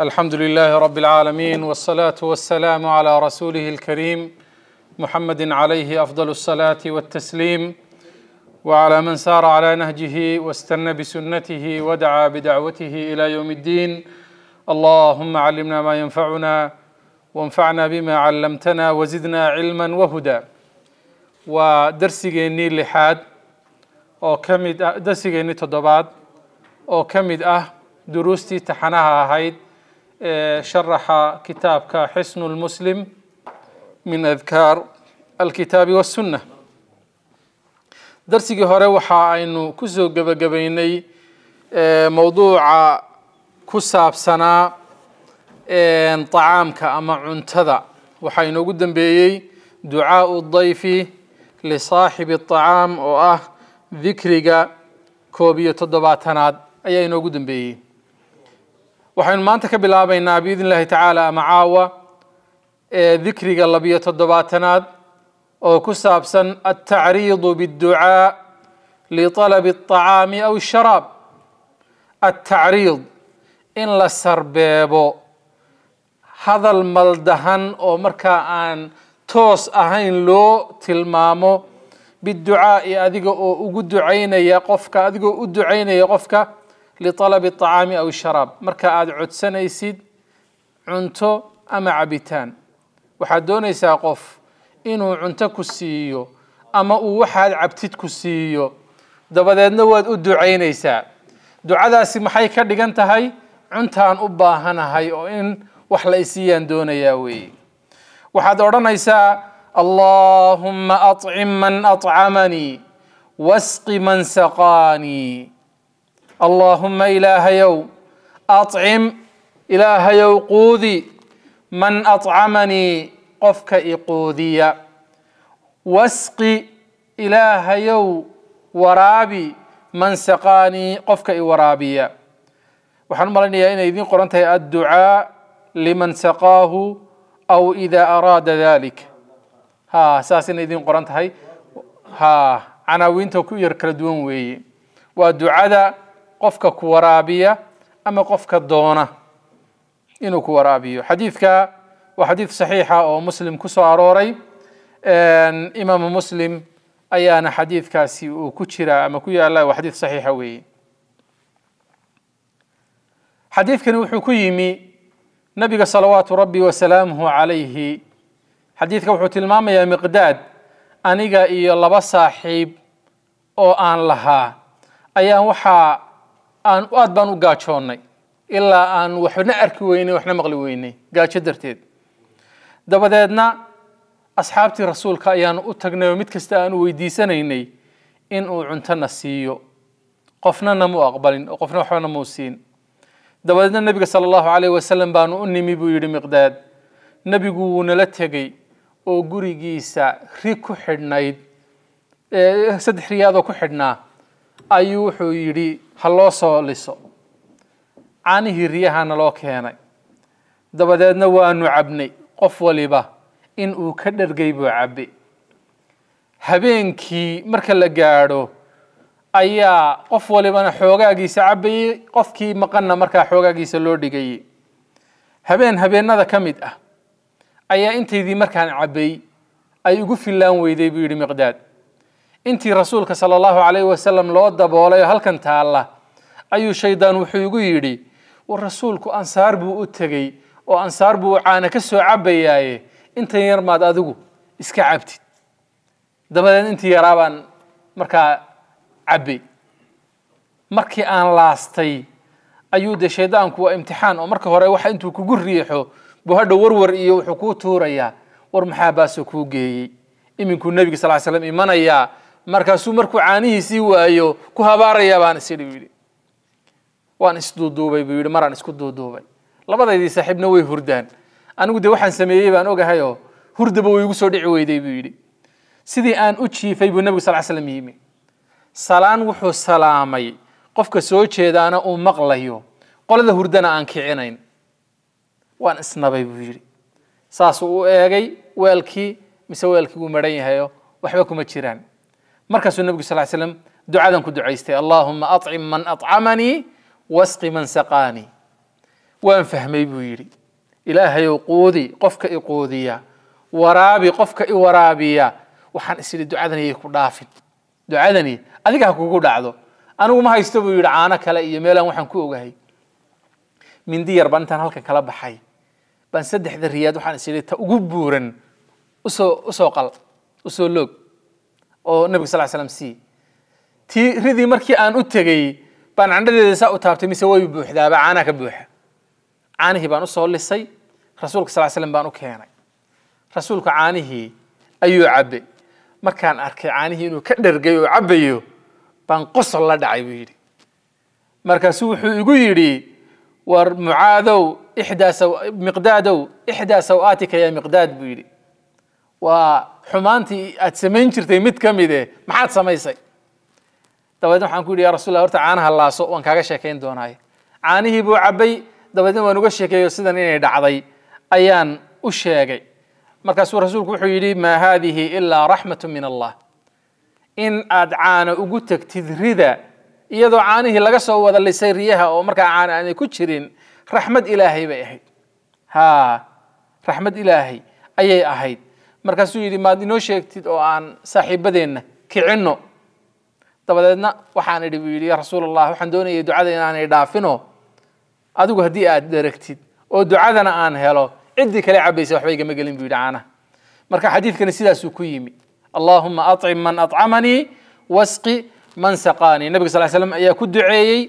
الحمد لله رب العالمين والصلاة والسلام على رسوله الكريم محمد عليه أفضل الصلاة والتسليم وعلى من سار على نهجه واستنى بسنته ودعا بدعوته إلى يوم الدين اللهم علمنا ما ينفعنا وانفعنا بما علمتنا وزدنا علما وهدى ودرسيجيني لحاد أو كمد درسيجيني تضباط أو كمد أه دروستي تحناها هيد آه، شرح كتاب كحسن المسلم من أذكار الكتاب والسنة درسي هوري وحا أنو كزو قبا قبيني آه، موضوع كساب سنة آه، طعام كأمع عنتذا وحاينو قدن بيي دعاء الضيف لصاحب الطعام وآه ذكرك كوبية تضباتناد أيينو قدن بيي وحين ما انتك بلابينا بإذن الله تعالى معاوة إيه، ذكري قلبية الدباتناد وكساب سن التعريض بالدعاء لطلب الطعام أو الشراب التعريض إن لسربيبو هذا الملدهن أو مركا أن توس أهين لو تلمامو بالدعاء أو أو دعين يا قفك أو أدعين يا قفك أذيقو لطلب الطعام أو الشراب مركا آد عدسان أيسيد عنتو أما عبيتان وحدون يساقف إنو عنتو كسييو أما أوحاد عبتيت كسييو دبدا نواد أدو عين يسا دعا دا سمحي كردقان تهي عنتان أباهان هاي أو إن وحلا إسيان دون ياوي وحد أورانا يسا اللهم أطعم من أطعمني واسق من سقاني اللهم إلهيو أطعم إلهيو قودي من أطعمني قفك إقوذي واسقي يو ورابي من سقاني قفك إورابي وحن مرني إن إذن قرنتها الدعاء لمن سقاه أو إذا أراد ذلك ها ساسين إذن هي ها عناوين كو يركل دون وي ودعاء qofka ku waraabiya ama qofka doona inuu ku waraabiyo xadiidka waa xadiid saxiixa oo muslim ku soo arooray imaamu muslim ayaana xadiidkaasi uu ku jiraa ama ku yaalla waa xadiid saxiixa weeye xadiidkani wuxuu ku yimi nabiga salawaatu rabbi wasalaamuhu calayhi xadiidka wuxuu tilmaamayaa miqdaad aniga iyo laba saaxiib oo aan lahaa ayaan waxaa aan aad baan u gaajoonnay ilaa aan waxna arki weynay waxna maqli weynay gaajo darteed dabadeedna asxaabtii rasuulka ayaanu u tagnay oo mid kasta aanu weydiisanaynay in uu cuntona siiyo qofna namu aqbalin oo qofna waxbana muu siin dabadeedna nebiga sala allahu calayhi wasalam baanu u nimi buu yidhi miqdaad nebigu wuu nala tegey oo gurigiisa ri ku xidhnayd saddex riyaadoo ku xidhnaa ayuu wuxuu yidhi ha loo soo liso canihii riyahana loo keenay dabadeedna waanu cabnay qof waliba in uu ka dhargay buu cabbe habeenkii marka la gaadho ayaa qof walibana xoogaagiisa cabbayey qofkii maqanna markaa xoogaagiisa loo dhigayey habeen habeennada ka mid ah ayaa intaydii markaan cabbay ay ugu fillaan weyday buu yidhi miqdaad intii rasuulka sala allahu calayhi wasalam loo daboolay oo halkan taalla ayuu shaydaan wuxuu igu yidhi war rasuulku ansaar buu u tegey oo ansaar buu caana ka soo cabayaaye intan yar maad adigu iska cabtid dabadeed intii yaraa baan markaa cabbay markii aan laastay ayuu dee shaydaanku waa imtixaan oo marka hore waxa intuu kugu riixo buu hadha warwar iyo wuxuu kuu tuurayaa war maxaa baasoo kuu geeyey iminkuu nebiga sal ly slam imanayaa markaasuu markuu caanihiisii waayo ku habaaraya baan isidhi buu yidhi waan isduuduubay buu yidhi maraan isku duuduubay labadaydii saaxiibna way hurdaan anigu dee waxaan sameeyey baan ogahayoo hurdaba way igu soo dhici weyday buu yidhi sidii aan u jiifay buu nebigu sal l slam yimi salaan wuxuu salaamay qofka soo jeedaana uu maqlayo qolada hurdana aan kicinayn waan isnabay buu yidhi saasuu u eegay weelkii mise weelkii wuu maran yahayo waxba kuma jiraan مركز النبي صلى الله عليه وسلم دعاء كدعاء اللهم أطعم من أطعمني واسقي من سقاني وان فهمي بويري إلهي يقودي قفك يقوديا ورابي قفك ورابيا وحان اسيري دعاني يكون دعاني أذيك هكو قود عدو أنا وما هيستوي يرعانا كلا يميلا وحان كو قهي من دير بانتان هلكا كلا بحي بان سدح ذريات وحان اسيري تأقبورن أسو, أسو قل أسو لوك oo nabiga sal slam siiyey tii ridii markii aan u tegey baan candhadeeda saa u taabtay mise way buuxdaaba caanaa ka buuxa caanihii baan usoo lisay rasuulka sal slam baan u keenay rasuulka caanihii ayuu cabbe markaan arkay caanihii inuu ka dhergay oo cabbayo baan qosol la dhacay buu yidhi markaasuu wuxuu igu yidhi war mucaadow ixdaa miqdaadow ixdaa saw aatika yaa miqdaad buu yidhi waa xumaantii aad samayn jirtay mid ka mide maxaad samaysay dabeedna waxaan ku yidhi ya rasulla horta caanaha laaso waan kaaga sheekayn doonaayo caanihii buu cabbay dabeedna waan uga sheekeeyo sidan inay dhacday ayaan u sheegay markaasuu rasuulku wuxuu yidhi maa haadihi ilaa raxmatu min allah in aad caano ugu tegtid rida iyadoo caanihii laga soo wada lisay riyaha oo markaa caana aanay ku jirin raxmad ilaahay bay ahayd ha raxmad ilaahay ayay ahayd markaasuu yidhi maad inoo sheegtid oo aan saaxiibadeenna kicinno dabadeedna waxaan idhi buu yidhi ya rasuul allah waxaan doonayay ducada inaanay dhaafinoo adigu haddii aad dheragtid oo ducadana aan helo ciddii kale cabaysa waxba igama gelin buu yidhi caanaha marka xadiidkani sidaasuu ku yimi allaahuma acim man acamanii wasqi man saqaanii nabiga sal slam ayaa ku duceeyey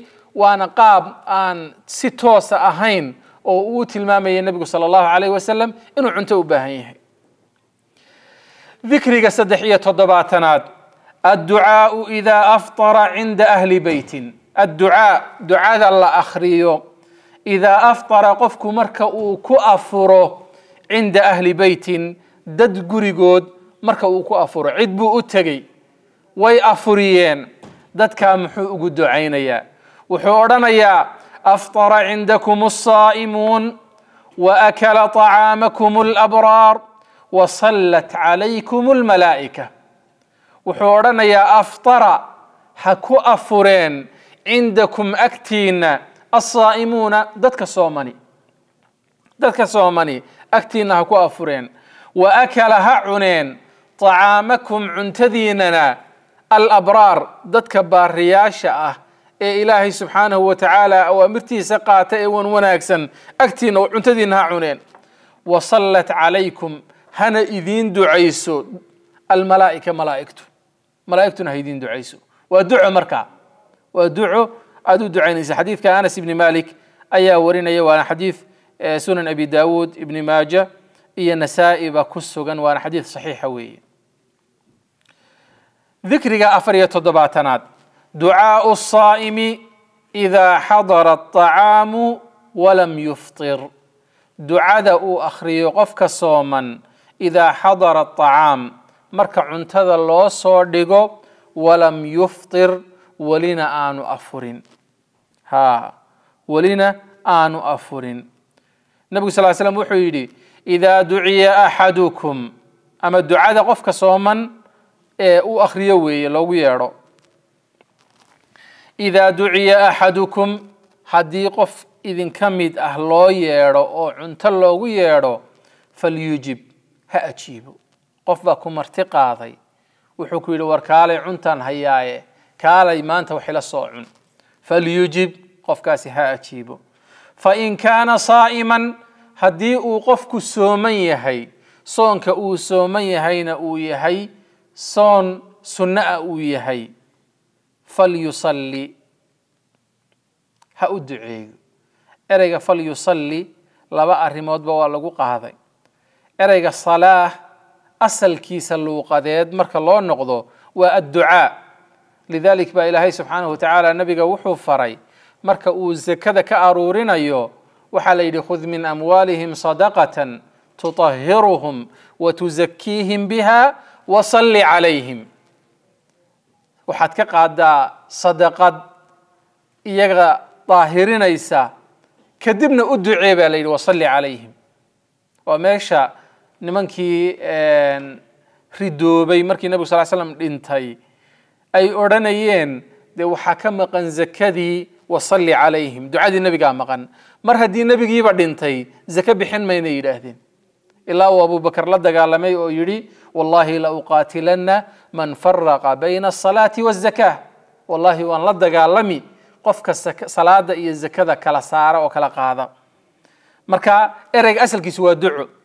waana qaab aan si toosa ahayn oo uu tilmaamayay nebigu sala allahu calayhi wasalam inuu cunto u baahan yahay ذكري قصدحية تضباتنات الدعاء إذا أفطر عند أهل بيت الدعاء دعاء الله أخريو إذا أفطر قفك مركو كأفرو عند أهل بيت دد قريقود مركو كأفرو عدبو أتغي وي أفريين دد كامحو أقود عيني وحورنا يا أفطر عندكم الصائمون وأكل طعامكم الأبرار وصلت عليكم الملائكة وحورنا يا أفطر حكو أفرين عندكم أكتين الصائمون دتك صوماني دتك صومني أكتين حكو أفرين وأكلها عنين طعامكم عنتديننا الأبرار دتك بارياشة إي إلهي سبحانه وتعالى أوامرتي سقاتئ إيه ونواناكسن أكتين عنتدينها عنين وصلت عليكم هنا إذين دعيسو الملائكة ملائكته ملائكتنا هيدين دعيسو ودعو مركع ودعو أدو دعينيس حديث كان أنس بن مالك أيا ورين أيا وانا حديث آه، سنن أبي داود ابن ماجة إيا نسائب كسوغن وانا حديث صحيح وي ذكر أفرية تضباتنات دعاء الصائم إذا حضر الطعام ولم يفطر دعاء أخري قفك صوما إذا حضر الطعام مرك عنتذا الله صوردقو ولم يفطر ولنا آن أفرين ها ولنا آن أفرين نبي صلى الله عليه وسلم وحيدي إذا دعي أحدكم أما الدعاء ذا قفك صوما أو أخر يوي لو يارو إذا دعي أحدكم حديقف إذن كميد أهلو يارو أو عنت الله يارو فليجب ha ajiibo qof baa ku marti qaaday wuxuu ku yidhi war kaalay cuntaan hayaaye kaalay maanta wax ila soo cun falyujib qofkaasi ha ajiibo fain kaana saa'iman haddii uu qofku sooman yahay soonka uu sooman yahayna uu yahay soon sunno ah uu yahay falyusalli ha u duceeyo ereyga falyusalli laba arrimoodba waa lagu qaaday إريق الصلاة أسل كيس اللوقة ديد مرك الله نقضه والدعاء لذلك با إلهي سبحانه وتعالى النبي قوحه فري مرك أوز كذا كأرورنا يو وحالي خذ من أموالهم صدقة تطهرهم وتزكيهم بها وصلي عليهم وحد كقادة صدقة يغى طاهرين إيسا كدبنا أدعي بالليل وصلي عليهم وماشا nimankii ridoobay markii nebigu sal slam dhintay ay odhanayeen dee waxaa ka maqan zakadii wasalli calayhim ducadii nebigaa maqan mar haddii nebigiiba dhintay zake bixin mayna yidhaahdeen ilaa uu abubakar la dagaalamay oo yidhi wallaahi lauqaatilanna man faraqa bayna asalaati waazaka wallaahi waan la dagaalami qofka salaada iyo zakada kala saara oo kala qaada marka ereyga asalkiisu waa duco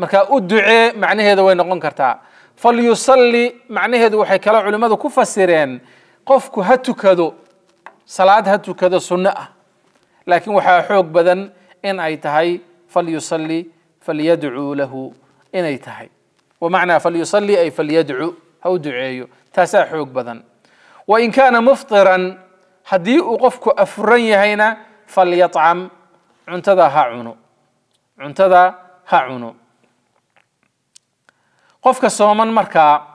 مركا أدعي معنى هذا وين نقول كرتا فليصلي معنى هذا وحي علماء ذو كفسرين قفك هاتو كذو صلاة هاتو كذو سنة لكن وحا حوق بدن إن أي تهي فليصلي فليدعو له إن أي تهي ومعنى فليصلي أي فليدعو أو دعيه تاسع حوق بدن وإن كان مفطرا هدي وقفك أفرن هنا فليطعم عنتذا هاعونو عنتذا هاعونو قفك صومان مركا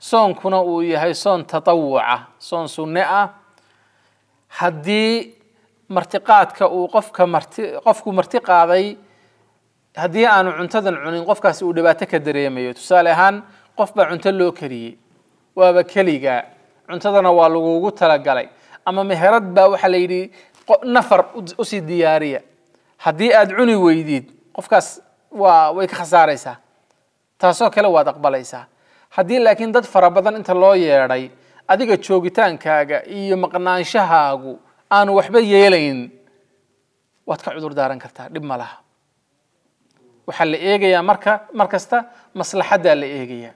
صون كنا اوي هاي صون تطوعة صون سنة هدي مرتقات كأو قفك مرتق قفك مرتقة هذي هدي أنا عنتذن عن قفك سو دباتك الدريمي تسالي هان قف بعنتلو كري وبكليجا عنتذن والوجو تلاجلي أما مهرد بوح ليدي نفر أسي دياريه هدي أدعوني ويديد قفكاس و ويك خسارة taasoo kale waad aqbalaysaa haddii laakiin dad fara badan inta loo yeedhay adiga joogitaankaaga iyo maqnaanshahaagu aanu waxba yeelayn waad ka cudur daaran kartaa dhib ma laha waxaa la eegayaa marka mar kasta maslaxaddaa la eegayaa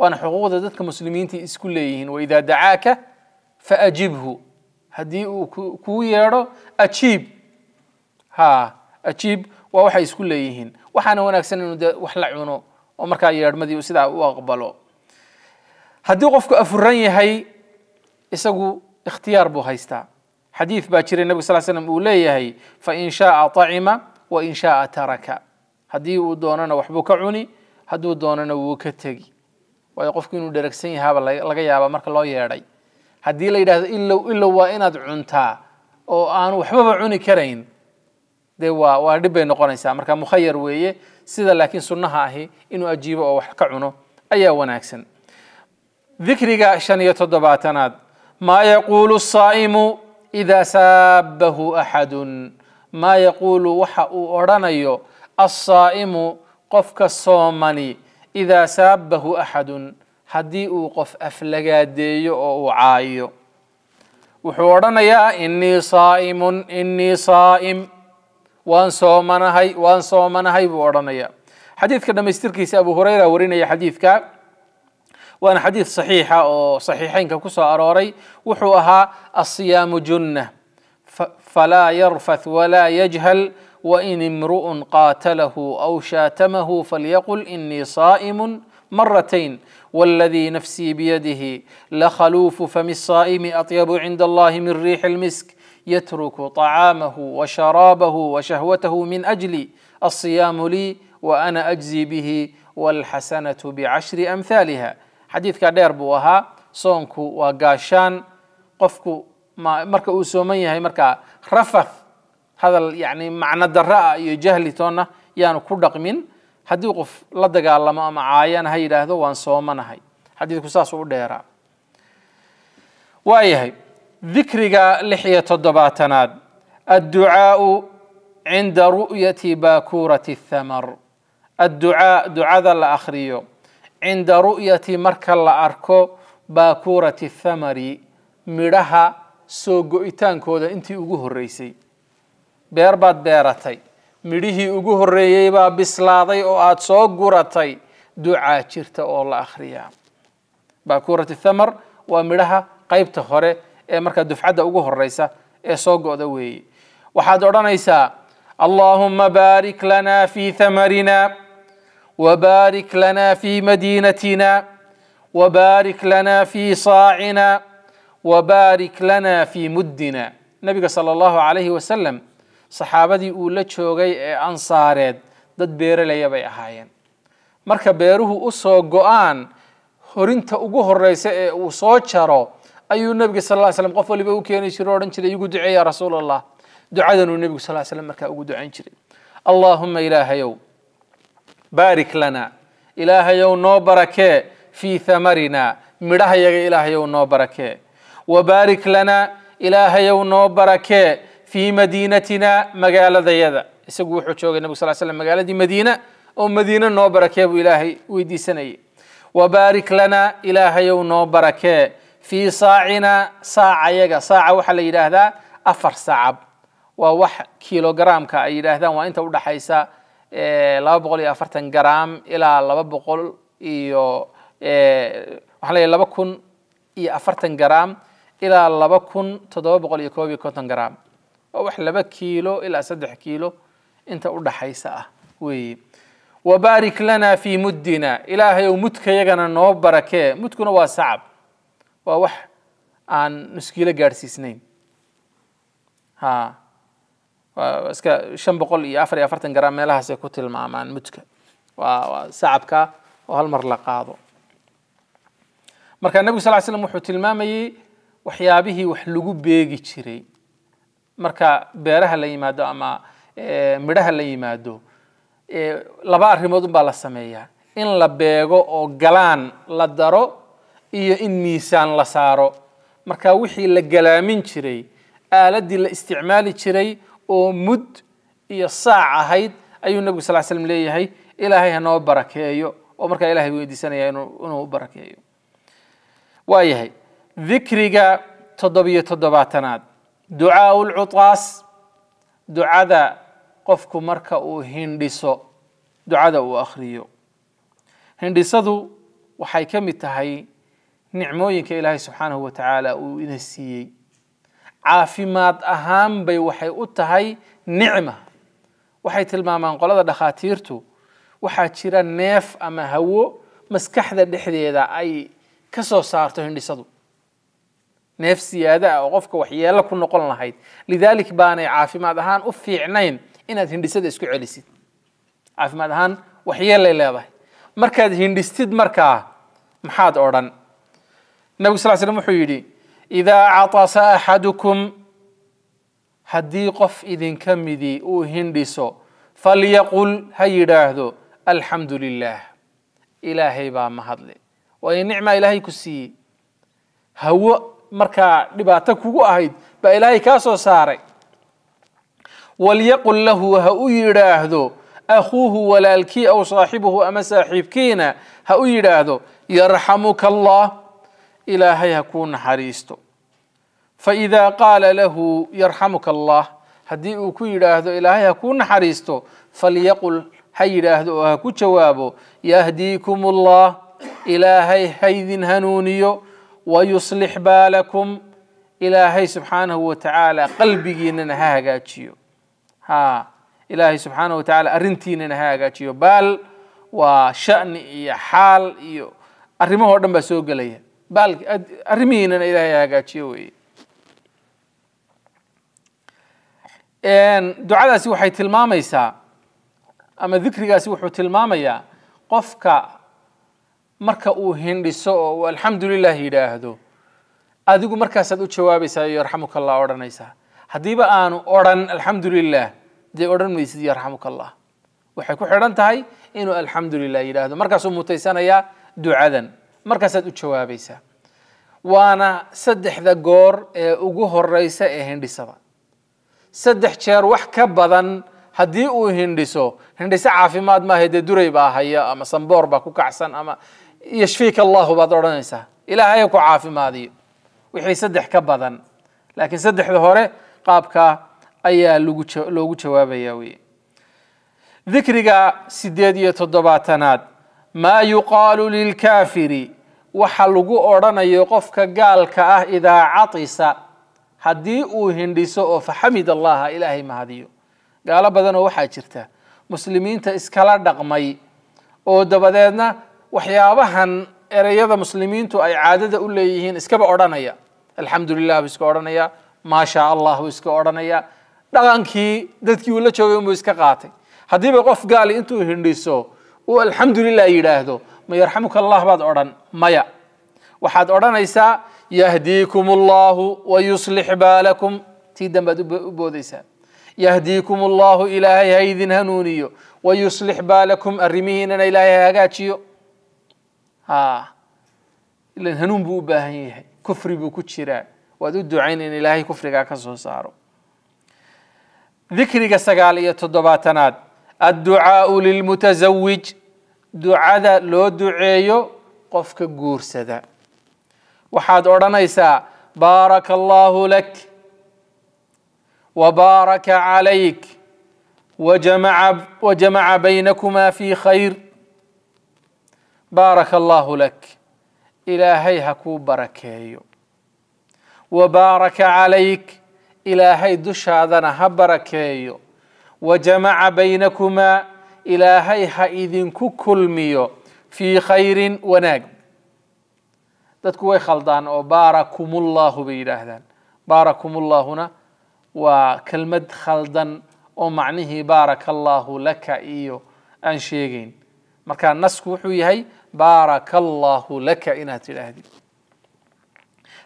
waana xuquuqda dadka muslimiinta isku leeyihiin waidaa dacaaka faajibhu haddii uu kuu yeedho ajiib ha ajiib waa waxay isku leeyihiin waxaana wanaagsan inuu wax la cuno oo markaa yeedhmadii uu sidaa u aqbalo haddii qofku afuran yahay isagu ikhtiyaar buu haystaa xadiid baa jiray nabiga sal slam uu leeyahay fain shaaa acima wain shaaa taraka haddii uu doonana waxbuu ka cuni hadduu doonana wuu ka tegi waayo qofku inuu dheragsan yahaaba laga yaaba marka loo yeedhay haddii la yidhahdo ilow ilow waa inaad cuntaa oo aanu waxbaba cuni karayn dee waa waa dhib bay noqonaysaa marka mukhayar weeye sida laakiin sunnaha ahi inuu ajiibo oo wax ka cuno ayaa wanaagsan ذكرك شن يتضباتنات ما يقول الصائم إذا سابه أحد ما يقول وحا أورانيو الصائم قفك الصومني إذا سابه أحد حدي قف أفلقادي وعايو وحورنا يا إني صائم إني صائم وان سو منهي وان سو منهي بورنيا حديث كده مستركي أبو هريرة وريني حديث كا وان حديث صحيح أو صحيحين ككسا أروري وحوها الصيام جنة فلا يرفث ولا يجهل وإن امرؤ قاتله أو شاتمه فليقل إني صائم مرتين والذي نفسي بيده لخلوف فم الصائم أطيب عند الله من ريح المسك يترك طعامه وشرابه وشهوته من اجلي الصيام لي وانا اجزي به والحسنه بعشر امثالها حديث كادير بوها صونك وقاشان قفكو ما مركا اسوميه هي مركا رفث هذا يعني معنى الدراء يجهل تونا يعني كردق من حديث قف لدقا لما معاين هيدا هذا وان صومنا هي حديث كساس ودير وايه هي ذكرiga لح iyo تoddobaatanaad الduعاaء عinda ru'yaةi bakuuraةi الthamr الduعاء ducada la akriyo cinda ru'yati marka la arko baakuurati thamari midhaha soo go'itaankooda intii ugu horreysay beer baad beeratay midhihii ugu horreeyey baa bislaaday oo aada soo guratay ducaa jirta oo la akhriyaa baakuurati thamar waa midhaha qaybta hore ee markaa dufcadda ugu horeysa ee soo go'da weeye waxaad odhanaysaa allahuma baarik lanaa fii thamarina وبارك لنا في مدينتنا وبارك لنا في صاعنا وبارك لنا في مدنا نبي صلى الله عليه وسلم صحابدي أولا شوغي أنصاريد dad beeralaya bay ahaayeen marka beeruhu u soo go'aan horinta ugu horeysa ee uu soo jaro ayuu nabiga sal ly slam qof waliba u keeni jiro odhan jiray igu ducee ya rasuul allah ducadanuu nebigu sal ly slam markaa ugu ducayn jiray allaahuma ilaahayow baarik lana ilaahayow noo barakee fii thamarina midhaha yaga ilaahayow noo barakee wabaarik lana ilaahayow noo barakee fii madiinatina magaaladayada isagu wuxuu joogay nebigu sal slam magaaladii madiina oo madiina noo barakee buu ilaahay weydiisanayay wabaarik lana ilaahayow noo barakee في saacina saacayaga saaca waxaa la yidhaahdaa afar sacab waa wax kilogramka ay yidhaahdaan waa inta udhaxaysa laba boqol iyo afartan gram ilaa laba boqol iyo waxaa la laba kun iyo afartan gram ilaa laba kun toddoba boqol iyo koob iyo konton gram waa wax laba kiilo ilaa saddex kiilo inta udhaxaysa ah weeye wabaarik lana fi muddina ilaahay ou mudkayagana noo barakee mudkuna waa sacab waa wax aan muskiilo gaadhsiisnayn ha waa iska shan boqol iyo afar iyo afartan garam meelahaasay ku tilmaamaan mudka waa waa sacabka oo hal mar la qaado marka nebigu sal ly slam wuxuu tilmaamayey waxyaabihii wax lagu beegi jiray marka beeraha la yimaado ama midhaha la yimaado laba arrimood unbaa la sameeyaa in la beego oo galaan la daro iyo in miisaan la saaro marka wixii la galaamin jiray aaladdii la isticmaali jiray oo mud iyo saac ahayd ayuu nebigu sal slam leeyahay ilaahay hanoo barakeeyo oo markaa ilahay weydiisanaya inuu barakeeyo waayahay dikriga toddobiyo toddobaatanaad ducaau lcuaas ducada qofku marka uu hindhiso ducada uu akhriyo hindhisadu waxay ka mid tahay nicmooyinka ilaahay subxaanahu wa tacaala uu ina siiyey caafimaad ahaan bay waxay u tahay nicma waxay tilmaamaan qolada dhakhaatiirtu waxaa jira neef ama hawo maskaxda dhexdeeda ay ka soo saarto hindhisadu neef siyaado ah oo qofka waxyeelo ku noqon lahayd lidaalik baanay caafimaad ahaan u fiicnayn inaad hindhisada isku celisid caafimaad ahaan waxyeelay leedahay markaad hindhistid markaa maxaad odhan النبي صلى الله عليه وسلم وحو إذا عطس أحدكم هدي قف إذن كمدي أو هندسو فليقل هيداهدو الحمد لله إلهي با مهدلي وإن نعمة إلهي كسي هو مركا لباتك هو أهيد با إلهي كاسو ساري وليقل له هو يداهدو أخوه ولا الكي أو صاحبه أما صاحبكينا هو يداهدو يرحمك الله ilaahay ha kuu naxariisto faidaa qaala lahu yarxamuka allah haddii uu ku yidhaahdo ilaahay ha kuu naxariisto falyaqul ha yidhaahdo oo ha ku jawaabo yahdiikum allah ilaahay haydin hanuuniyo wayuslix baalakum ilaahay subxaanahu watacaala qalbigiinana ha hagaajiyo ha ilaahay subxaanahu watacaala arrintiinana ha hagaajiyo baal waa sha'ni iyo xaal iyo arrimahoo dhan baa soo gelaya arrimihiinana ilaahay hagaajiyo weeye ducadaasi waxay tilmaamaysaa ama dikrigaasi wuxuu tilmaamayaa qofka marka uu hindhiso oo uu alxamdu lilah yidhaahdo adigu markaasaad u jawaabaysaa yarxamuka allah odhanaysaa haddiiba aanu odhan alxamdu lilah dee odhan maysid yarxamuka allah waxay ku xidhan tahay inuu alxamdu lilah yidhaahdo markaasuu mutaysanaya ducadan markaasaad u jawaabaysaa waana saddexda goor ee ugu horeysa ee hindhisada saddex jeer wax ka badan haddii uu hindhiso hindhiso caafimaad maaha dee duray baa haya ama samboor baa ku kacsan ama yashfiika allahu baad odhanaysaa ilaahay ku caafimaadiyo wixii saddex ka badan laakiin saddexda hore qaabka ayaa lagu loogu jawaabaya weye ذكرك سيديد يتضباتنات ما يقال للكافر waxa lagu odhanayo qofka gaalka ah idaa catisa haddii uu hindhiso oo faxamid allaha ilaahay mahadiyo gaalo badanoo waxaa jirta muslimiinta iskala dhaqmay oo dabadeedna waxyaabahan ereyada muslimiintu ay caadada u leeyihiin iskaba odhanaya alxamdu lilah buu iska odhanaya maashaa allah buu iska odhanaya dhaqankii dadkii uu la joogay unbuu iska qaatay haddiiba qof gaali intuu hindhiso uu alxamdu lilah yidhaahdo ma yarxamuka allah baad odhan maya waxaad odhanaysaa yahdiikum allahu wayuslix baalakum tii dambaad u boodaysaa yahdiikum allahu ilaahay haydin hanuuniyo wayuslix baalakum arrimihiinana ilaahay ha hagaajiyo ha ilan hanuun buu u baahan yahay kufri buu ku jiraa waad u ducayn in ilaahay kufrigaa ka soo saaro ذكرك سقال يتضباتنات الدعاء للمتزوج دعادا لو دعيو قفك قورسة وحاد أرانيسا بارك الله لك وبارك عليك وجمع, وجمع بينكما في خير بارك الله لك إلى إلهي هكو بركيو وبارك عليك إلى إلهي دشادنا هبركيو وجمع بينكما هاي حايدين كل ميو في خير وناج تتكوي خلدان أو باركم الله بإلهدان باركم الله هنا وكلمة خلدان أو معنيه بارك الله لك إيو أنشيغين مكان نسكو حويهي بارك الله لك إنا تلاهدي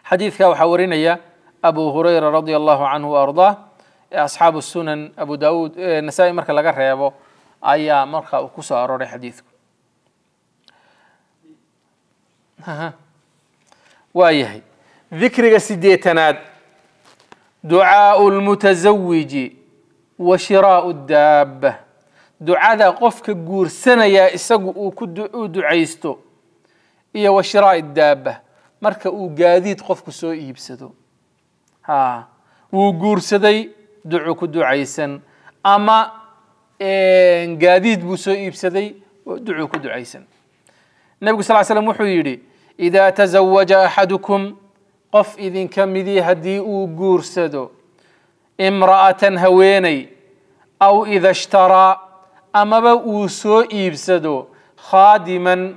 حديث كاو حورينيا أبو هريرة رضي الله عنه وأرضاه أصحاب السنن أبو داود آه، نسائي مركا لغا ريابو ayaa marka uu kusoo arooray xadiidku waa yahay dikriga sideetanaad ducaau lmutasawiji wa shiraau daaba ducada qofka guursanayaa isagu uu ducaysto iyo wa shiraai daaba marka uu gaadiid qofku soo iibsado ha wuu guursaday ducu ku ducaysan ama إن قاديد بوسو إبسدي ودعوك دعيسا النبي صلى الله عليه وسلم وحو إذا تزوج أحدكم قف إذن كم ذي هدي أوقور سدو امرأة هويني أو إذا اشترى أما بوسو إبسدو خادما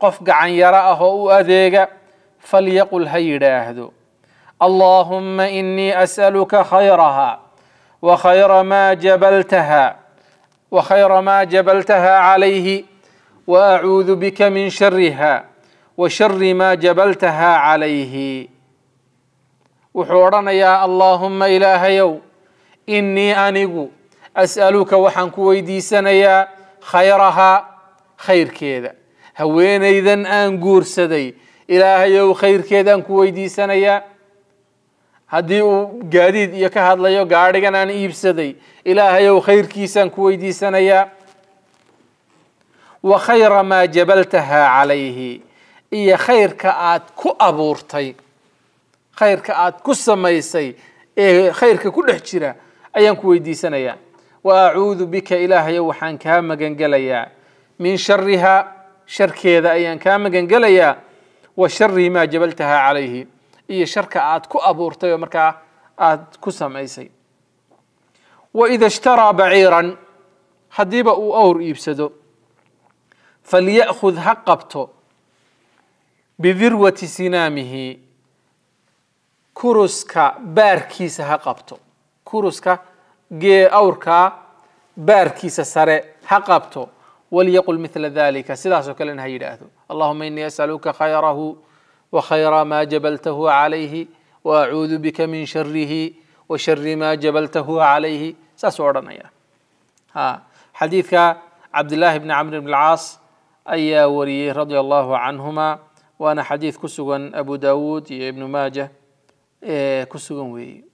قف عن يراه أو أذيق فليقل هيدا أهدو اللهم إني أسألك خيرها وخير ما جبلتها وخير ما جبلتها عليه واعوذ بك من شرها وشر ما جبلتها عليه وحورنا يا اللهم إلهيو إني انيق أسألك وحنك ويديسنا يا خيرها خير كذا هوين إذن أنقور سدي إلهيو خير كذا أنك ويديسنا يا هدي جديد يك هذا يو قارجنا عن إيب سدي إلى هيو خير كيسان كويدي سنيا وخير ما جبلتها عليه إيا خير كأت كأبورتي خير كأت كسميسي إيه خير ككل حشرة أيام كويدي سنيا وأعوذ بك إلى هيو حان كام جنجليا من شرها شر كذا أيام كام جنجليا وشر ما جبلتها عليه iyo sharka aad ku abuurtay oo markaa aad ku samaysay waida ishtaraa baciiran haddiiba uu awr iibsado falya'khud ha qabto bidirwati sinaamihi kuruska baarkiisa ha qabto kuruska gee awrkaa baarkiisa sare ha qabto walyaqul mithla dalika sidaasoo kalena ha yidhaahdo allahuma inii as'aluka khayrahu وخير ما جبلته عليه واعوذ بك من شره وشر ما جبلته عليه سأسورنا يا ها حديثك عبد الله بن عمرو بن العاص أي وريه رضي الله عنهما وأنا حديث كسوغن أبو داود يا ابن ماجة إيه كسوغن وي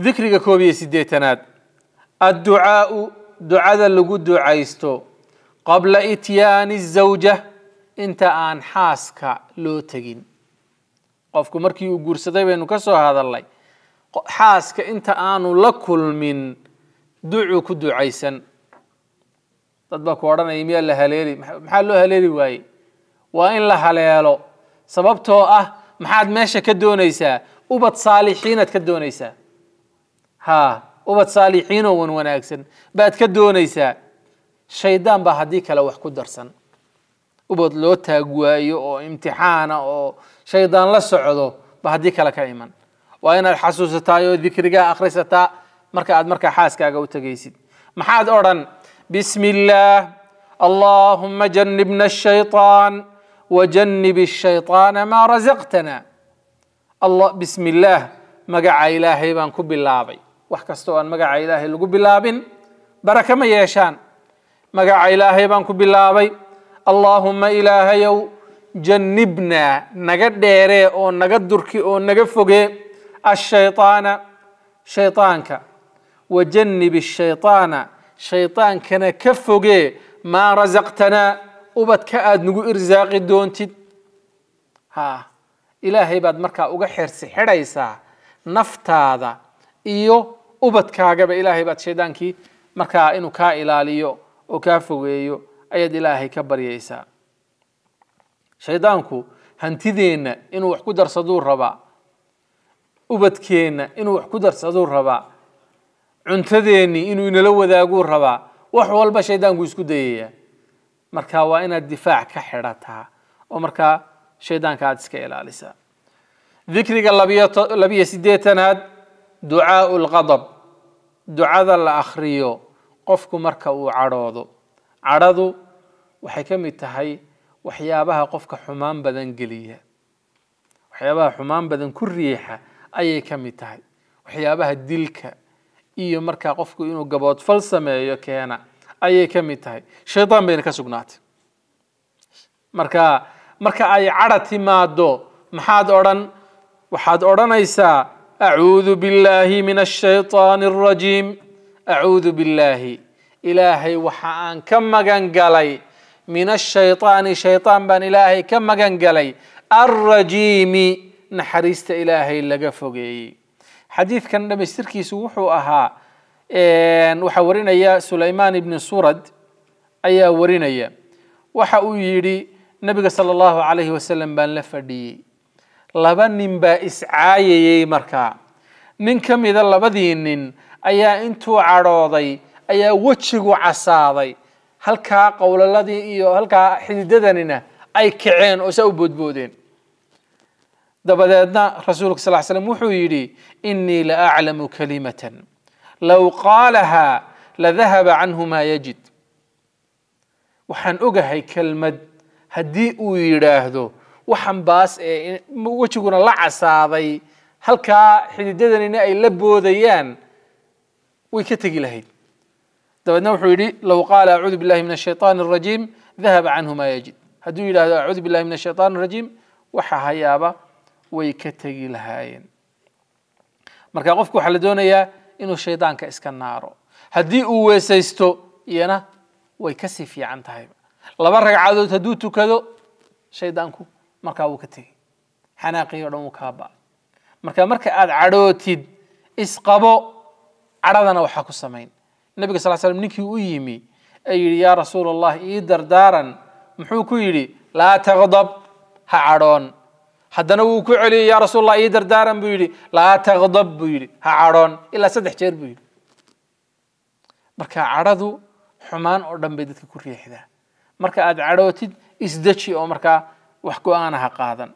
ذكرك كوبي تناد الدعاء دعاء لقد دعايستو قبل إتيان الزوجة inta aan xaaska loo tegin qofku markii uu guursaday baynu ka soo hadalnay xaaska inta aanu la kulmin ducu ku ducaysan dad baa ku odhanaya miyaa la haleeli maxaa loo haleeli waaye waa in la haleelo sababtoo ah maxaad meesha ka doonaysaa ubad saalixiinaad ka doonaysaa ha ubad saalixiinoo wan wanaagsan baad ka doonaysaa shaydaan baa haddii kale wax ku darsan ubad loo taagwaayo oo imtixaana oo shaydaan la socdo ba haddii kale ka iman waa inaad xasuusataa oo dikrigaa akhrisataa marka aad markaa xaaskaaga u tegaysid maxaad odhan bismi illaah allahuma janibna ashaytaan وجنب الشيطان ما رزقتنا الله بسم الله مقع إلهي بان كبلابي وحكستو أن مقع إلهي لقبلابين بركة ما يشان magaca ilaahay baan ku bilaabay allaahuma ilaahayow jannibnaa naga dheeree oo naga durki oo naga fogee ashayطaana shayطaanka wajanib shayطaana shayطaankana ka fogee maa rasaqtanaa ubadka aada nagu irsaaqi doontid ha ilaahay baad markaa uga xersi xidhaysaa naftaada iyo ubadkaagaba ilaahay baad shaydaankii markaa inuu kaa ilaaliyo oo kaa fogeeyo ayaad ilaahay ka baryaysaa shaydaanku hantideenna inuu wax ku darsaduu rabaa ubadkeenna inuu wax ku darsaduu rabaa cuntadeennii inuu inala wadaaguu rabaa wax walba shaydaanku isku dayayaa marka waa inaad difaac ka xidhataa oo markaa shaydaanka aad iska ilaalisaa ذكرك لبيا سديتناد دعاء الغضب دعاء الأخريو qofku marka uu cadhoodo cadhadu waxay ka mid tahay waxyaabaha qofka xumaan badan geliya waxyaabaha xumaan badan ku riixa ayay ka mid tahay waxyaabaha dilka iyo markaa qofku inuu gaboodfal sameeyo keena ayay ka mid tahay shaydaan bayna ka sugnaatay marka marka ay cadha timaado maxaad odhan waxaad odhanaysaa acuudu billaahi min ashaytaani alrajiim أعوذ بالله إلهي وحان كم جنجلي من الشيطان شيطان بن إلهي كم جنجلي الرجيم نحرست إلهي اللقفقي حديث كان نبي سيركي سوحو أها إن يا سليمان بن سورد أيا ورينيا وحا ويري نبي صلى الله عليه وسلم بن لفدي لبن با إسعايي مركا من كم إذا لبدين ayaa intuu cadhooday ayaa wejigu casaaday halkaa qowlaladii iyo halkaa xididadanina ay kaceen oo saa u boodboodeen dabadeedna rasuulka sal l slam wuxuu yidhi inii la aclamu kalimatan low qaalahaa ladahaba canhu maa yajid waxaan ogahay kelmad haddii uu yidhaahdo waxan baas ee wejiguna la casaaday halkaa xididadanina ay la boodayaan وي كتقي دابا نوح يري لو قال اعوذ بالله من الشيطان الرجيم ذهب عنه ما يجد هدو الى اعوذ بالله من الشيطان الرجيم وحا هيابا وي لهاين مركا قفكو حل دونيا انو الشيطان كاسك نارو هدي او ويسيستو ينا وي كسيفي عن تهيب لبرك عادو تدو تكدو شيطانكو مركا وكتي حناقي ورمو كابا مركا مركا اد عدو تيد اسقبو cadhadana waxaa ku samayn nabiga sal slam ninkii u yimi ee yidhi yaa rasuul allah ii dardaaran muxuu ku yidhi laa taqdab ha cadhoon haddana wuu ku celiyey yaa rasuul allah ii dardaaran buu yidhi laa taqdab buu yidhi ha cadhoon ilaa saddex jeer buu yidhi marka cadhadu xumaan oo dhan bay dadka ku riixdaa marka aad cadhootid isdeji oo markaa wax go-aana ha qaadan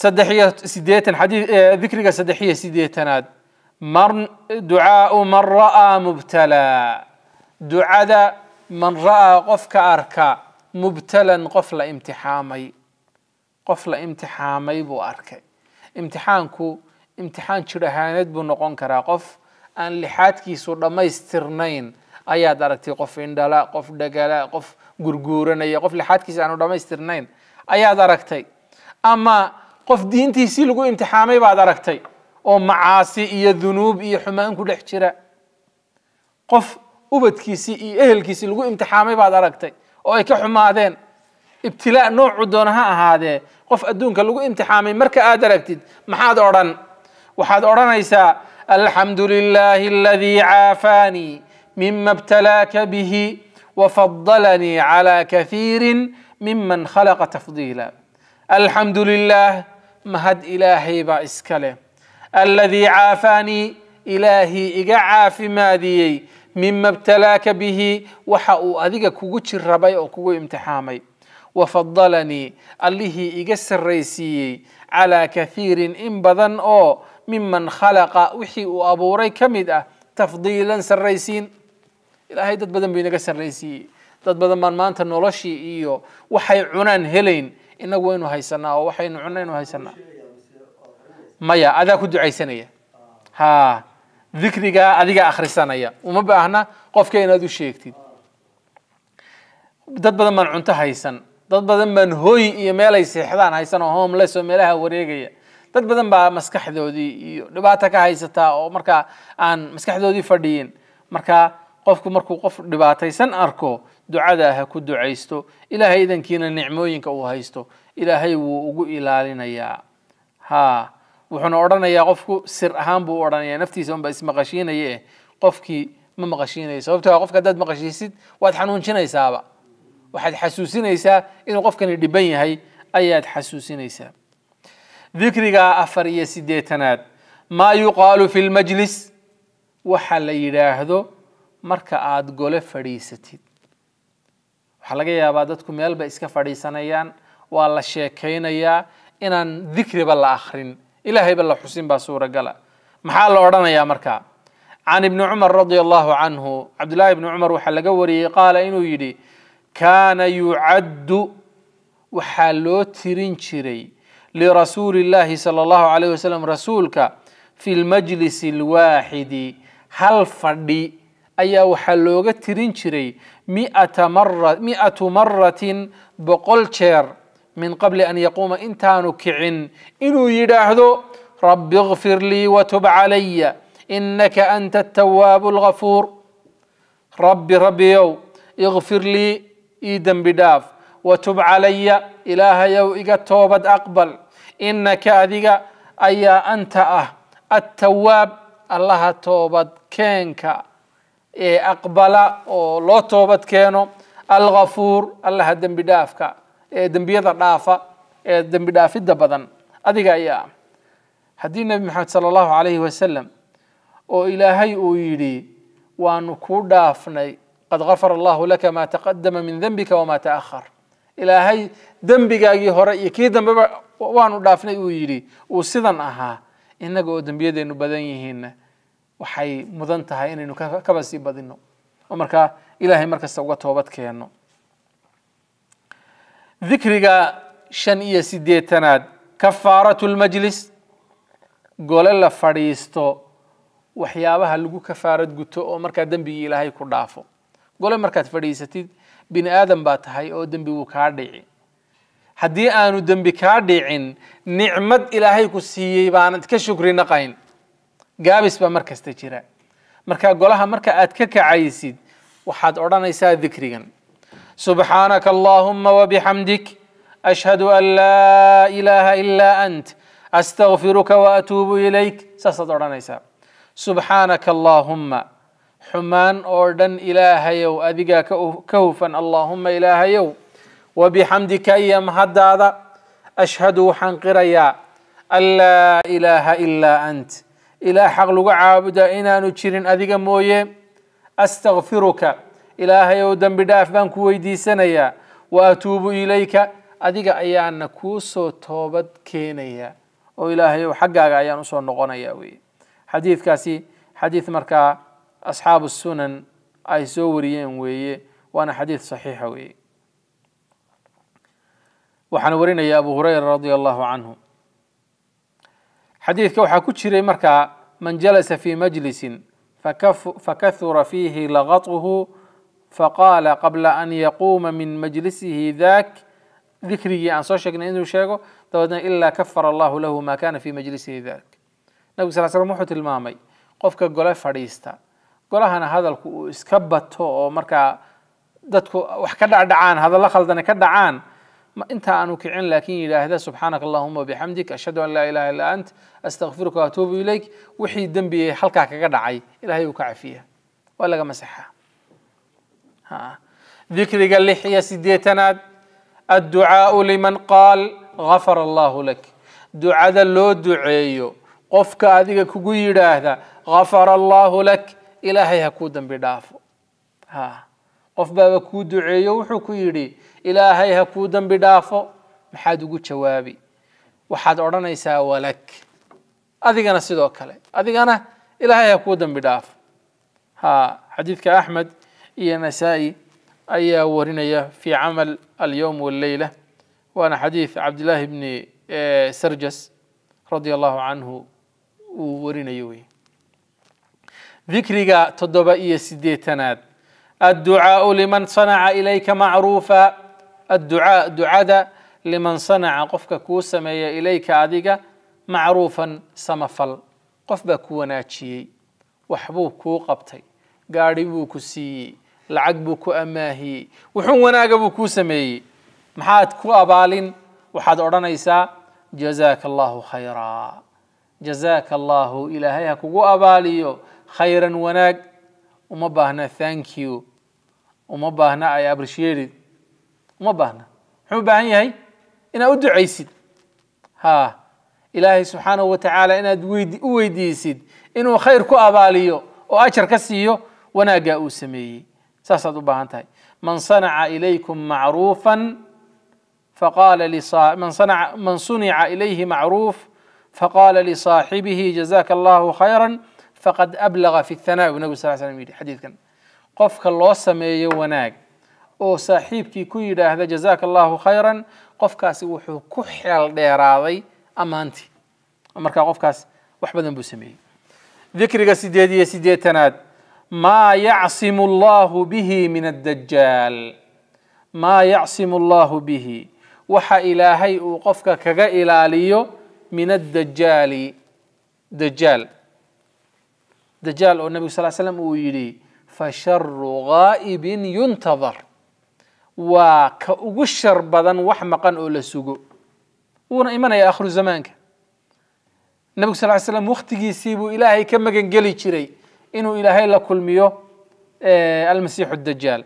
saddex iyo sideetan xadii dikriga saddex iyo sideetanaad من ducaaءu man ra'aa mubtalaa ducada man ra'aa qofka arka mubtalan qof la imtixaamay qof la imtixaamay buu arkay imtixaanku imtixaan jir ahaaneed buu noqon karaa qof aan lixaadkiisu dhammaystirnayn ayaad aragtay qof indhala qof dhagala qof gurguuranaya qof lixaadkiisa aanu dhammaystirnayn ayaad aragtay ama qof diintiisii lagu imtixaamay baad aragtay او معاصي اي ذنوب اي حمان كل احجرة قف اوبد كيسي اي اهل كيسي لغو امتحامي بعد عرقتي او اي كحما ذين ابتلاء نوع عدونها هذا قف ادونك لغو امتحامي مركا ادر اكتد محاد اوران وحاد اوران ايسا الحمد لله الذي عافاني مما ابتلاك به وفضلني على كثير ممن خلق تفضيلا الحمد لله مهد إلهي بإسكاله الذي عافاني إلهي إيقا عافي ماديي مما ابتلاك به وحاو أذيك كوغوش الرباي أو امتحامي وفضلني الله إيقا الرئيسي على كثير إن بدن أو ممن خلق وحي وأبوري كمدة تفضيلا سريسين إلى هيدا بدن بينك سريسي dad badan baan maanta noloshii iyo waxay cunaan helayn inagu waynu haysanaa oo waxaynu cunaa inu maya adaa ku ducaysanaya ha dikrigaa adigaa akhrisanaya uma baahna qofka inaad u sheegtid dad badan baan cunto haysan dad badan baan hooy iyo meelay seexdaan haysan oo homeless oo meelaha wareegaya dad badan baa maskaxdoodii iyo dhibaato ka haysataa oo markaa aan maskaxdoodii fadhiyin markaa qofku markuu qof dhibaataysan arko ducada ha ku ducaysto ilaahay idankiina nicmooyinka uu haysto ilaahay wuu ugu ilaalinayaa haa wuxuuna odhanayaa qofku sir ahaan buu u odhanaya naftiisa unbaa ismaqashiinaye qofkii ma maqashiinayo sababtoo qofka haddaad maqashiisid waad xanuunjinaysaaba waxaad xasuusinaysaa inuu qofkani dhiban yahay ayaad xasuusinaysaa dikriga afar iyo siddeetanaad maa yuqaalu fi lmajlis waxa la yidhaahdo marka aad gole fadhiisatid waxaa laga yaabaa dadku meel bay iska fadhiisanayaan waa la sheekaynayaa inaan dikriba la akrin إلهي بالله حسين باسورة قال محال ورنا يا مركا عن ابن عمر رضي الله عنه عبد الله بن عمر وحل قوري قال إنه يدي كان يعد وحلو ترينشري لرسول الله صلى الله عليه وسلم رسولك في المجلس الواحد هل فردي أي وحلوغ ترينشري مئة مرة مئة مرة بقول شير من قبل أن يقوم إن تانو كعن إنو يداهدو رب اغفر لي وتب علي إنك أنت التواب الغفور رب يو اغفر لي إيدن بداف وتب علي يو إيقا توبد أقبل إنك أديقا أيا أنت أه التواب الله توبد كينكا إيه أقبل أو لو توبد كينو الغفور الله بدافك ee dembiyada dhaafa ee dembi dhaafidda badan adiga ayaa haddii nebi maxamed sala allahu calayhi wasalam oo ilaahay uu yidhi waanu kuu dhaafnay qad gafara allahu laka maa taqadama min dembika wamaa ta'akhar ilaahay dembigaagii hore iyo kii dambeba waanu dhaafnay uu yidhi uu sidan ahaa innaga oo dembiyadeennu badan yihiinna waxay mudan tahay inaynu kaba sii badinno oo markaa ilaahay markasta uga toobad keenno ذكرiga شhan iyo sideetanaad kafaaraة اlmajlis gole la fadhiisto waxyaabaha lagu kafaarad guto oo markaa dembigii ilaahay ku dhaafo gole markaad fadhiisatid bini aadan baa tahay oo dembi wuu kaa dhici haddii aanu dembi kaa dhicin nicmad ilaahay ku siiyey baanad ka shukri naqayn gaabis baa mar kasta jira marka golaha marka aad ka kacaysid waxaad odhanaysaa dikrigan سبحانك اللهم وبحمدك أشهد أن لا إله إلا أنت أستغفرك وأتوب إليك سسدرانيسا سبحانك اللهم حمان أوردن إله يو أدقى كوفا اللهم إله يو وبحمدك أيام هدادا أشهد حنقريا أن لا إله إلا أنت إلى حق لغة إنا نجرين أدقى مويه أستغفرك ilaahayow dembi dhaaf baan ku weydiisanayaa wa atuubu ilayka adiga ayaana kuu soo toobad keenayaa oo ilaahayow xaggaaga ayaan usoo noqonayaa weye xadiidkaasi xadiid markaa asxaabu sunan ay soo wariyeen weeye waana xadiid saxiixa weeye waxaana warinaya abu hurayra radia allahu canhu xadiidka waxaa ku jiray markaa man jalasa fi majlisin fakahura fiihi laqaطuhu فقال قبل أن يقوم من مجلسه ذاك ذكري عن صوشك إنه شيخو إلا كفر الله له ما كان في مجلسه ذاك نبي صلى الله عليه وسلم وحوت المامي قفك قولا فريستا قولا أنا هذا الكبت مركا دتكو وحكد عدعان هذا الله خلدنا كدعان ما انت انو كعين لكن الى هذا سبحانك اللهم وبحمدك اشهد ان لا اله الا انت استغفرك واتوب اليك وحي ذنبي حلقك كدعي الهي وكعفيه ولا مسحها ذكرك اللحية سديتناد الدعاء لمن قال غفر الله لك دعاء لو دعيو قفك أذيك كويراه غفر الله لك إلهي هكودن بدافو ها qof baaba kuu duceeyo wuxuu ku yidhi ilaahay ha kuu dambi dhaafo maxaad ugu jawaabi waxaad odhanaysaa walag adigana sidoo kale adigana ilaahay ha kuu dambi dhaafo ha xadiidka axmed إيا نسائي أيا ورنيا في عمل اليوم والليلة وأنا حديث عبد الله بن آه، سرجس رضي الله عنه ورنيوي ذكرك تدوب إيا سديتناد الدعاء لمن صنع إليك معروفا الدعاء دعاء لمن صنع قفك كوسمي إليك أديك معروفا سمفل قف بكو ناتشي وحبوك قبتي قاربوك سي لعق كو أماهي وحون وناغ بو كو سمي محاد كو أبالين وحاد أرانا إسا جزاك الله خيرا جزاك الله إلهي هكو كو أباليو خيرا وناغ وما باهنا thank you وما باهنا I appreciate it وما باهنا حو باهن يهي إنا أدعي سيد ها إلهي سبحانه وتعالى إنا دويدي سيد إنو خير كو أباليو وأشر كسيو وناغا أو سميي ساسا دوبانتاي من صنع إليكم معروفا فقال لصا من صنع من صنع إليه معروف فقال لصاحبه جزاك الله خيرا فقد أبلغ في الثناء ونبي صلى الله عليه وسلم حديث كان قف كالله سمي وناك أو صاحبك كي هذا جزاك الله خيرا قف كاس وحو كحل ديراضي أمانتي أمرك قف كاس وحبا بسمي ذكر سيدي سيدي تناد ما يعصم الله به من الدجال ما يعصم الله به وحا إلهي أوقفك كغا إلاليو من الدجال دجال دجال والنبي صلى الله عليه وسلم ويلي فشر غائب ينتظر وكأغشر بدن وحمقا أولا سوقو ونا إيمان آخر زمانك النبي صلى الله عليه وسلم وقت سيبو إلهي كما كان قلي inuu ilaahay la kulmiyo almasiixu dajaal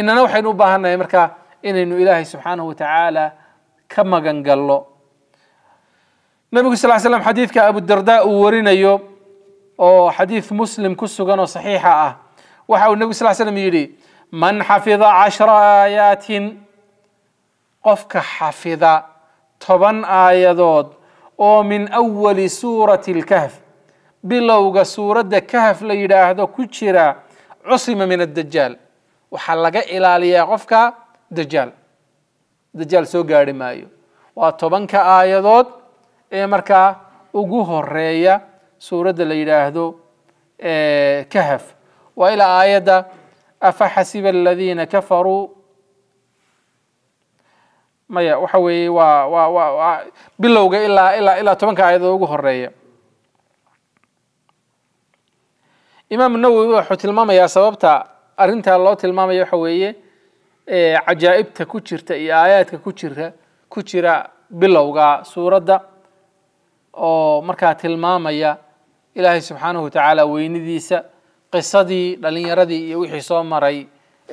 inana waxaynu u baahannahay markaa inaynu ilaahay subxaanahu watacaala ka magan gallo nabigu sal slam xadiidka abudarda uu warinayo oo xadiid muslim ku sugan oo saxiixa ah waxa uu nebigu sal slam yidhi man xafida cashra aayaatin qofka xafida toban aayadood oo min awali suurati lkahf bilowga suuradda kahaf la yidhaahdo ku jira cusima min adajaal waxaa laga ilaaliyaa qofka dajaal dajaal soo gaari maayo waa tobanka aayadood ee markaa ugu horeeya suuradda la yidhaahdo kahaf waa ilaa aayadda afaxasiba aladiina kafaruu maya waxa weeye waa waa waa bilowga ilaa ilaa ilaa tobanka aayadood ugu horeeya imaam nawowi wuxuu tilmaamayaa sababta arintaa loo tilmaamaya waxa weeye cajaa'ibta ku jirta iyo aayaadka ku jira ku jira bilowga suuradda oo markaa tilmaamaya ilaahay subxaanahu watacaala weynidiisa qisadii dhalinyaradii iyo wixii soo maray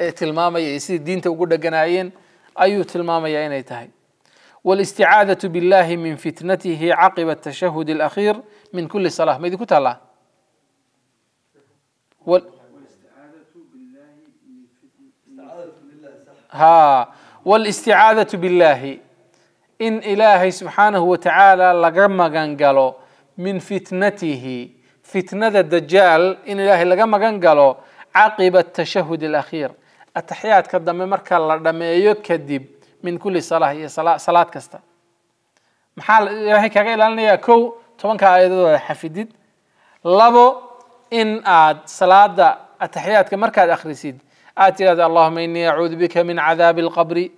ee tilmaamaya iyo sidai diinta ugu dheganaayeen ayuu tilmaamayaa inay tahay wاlisticaadaةu biاllahi min fitnatihi caqiba الtashahud اlأkhiir min kuli salaa ma idinku taalaa وال... ها والاستعاذة بالله إن إلهي سبحانه وتعالى لقم قنقلو من فتنته فتنة الدجال إن إلهي لقم قنقلو عقب التشهد الأخير التحيات كدام مركا لما كدب من كل صلاة هي صلاة صلاة كستا محال إلهي كغير لأني كو طبعا آيادو حفيدد لابو in aad salaada ataxiyaadka markaad آخر aad tidhahdo اللهم إني أعوذ بك من عذاب القبر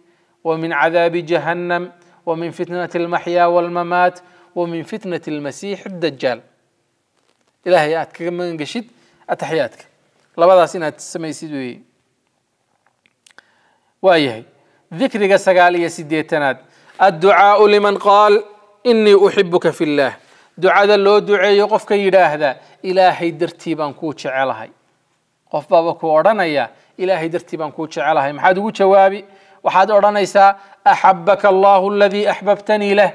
ومن عذاب جهنم ومن فتنة المحيا والممات ومن فتنة المسيح الدجال إلهي آت من قشد أتحياتك لبدا سنة السمي سيدوي وأيهي ذكر يا يسيديتنات الدعاء لمن قال إني أحبك في الله ducada loo duceeyo qofka yidhaahda ilaahay dartii baan kuu jecelahay qof baaba ku odhanaya ilaahay dartii baan kuu jecelahay maxaad ugu jawaabi waxaad odhanaysaa axabaka allahu aladii axbabtanii leh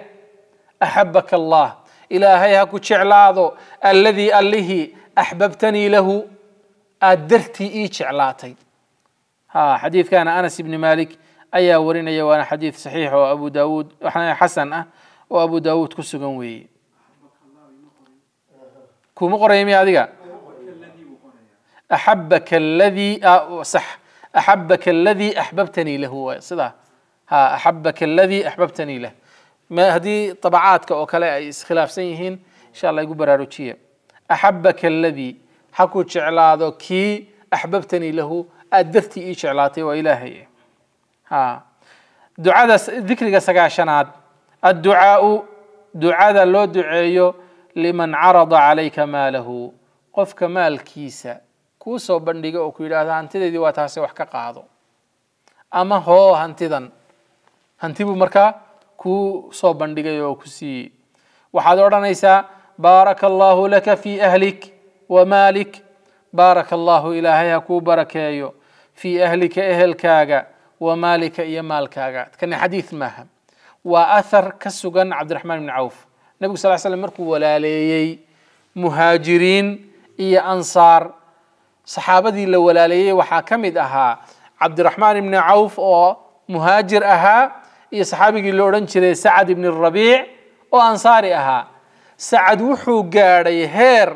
axabaka allah ilaahay ha ku jeclaado alladii allihii axbabtanii lahu aad dartii ii jeclaatay ha xadiidkana anas ibni maalik ayaa warinaya waana xadiid saxiix oo abu daawuud xasan ah oo abu daawuud ku sugan weeye كم قريمي هذا أحبك الذي آه، صح أحبك الذي أحببتني له هو صدا ها أحبك الذي أحببتني له ما هذه طبعات كأوكلاء خلاف سينهن إن شاء الله يقول براروشية أحبك الذي حكو شعلاتو كي أحببتني له أدثتي إيش علاتي وإلهي ها دعاء ذكر قصة عشان الدعاء دعاء لو دعيو liman carada calayka maalahu qofka maalkiisa kuu soo bandhiga oo ku yidhaahda hantidaydii waa taase wax ka qaado ama hoo hantidan hanti buu markaa kuu soo bandhigay oo ku siiyey waxaad odhanaysaa baaraka allaahu laka fii ahlik wamaalik baaraka allaahu ilaahay ha kuu barakeeyo fii ahlika ehelkaaga wamaalika iyo maalkaaga kani xadiid maaha waa athar ka sugan cabdiraxmaan bni cawf nebigu sal slm markuu walaaleeyey muhaajiriin iyo ansaar saxaabadii la walaaleeyey waxaa ka mid ahaa cabdiraxmaan ibni cawf oo muhaajir ahaa iyo saxaabigii la odhan jiray sacad ibni rabiic oo ansaari ahaa sacad wuxuu gaadhay heer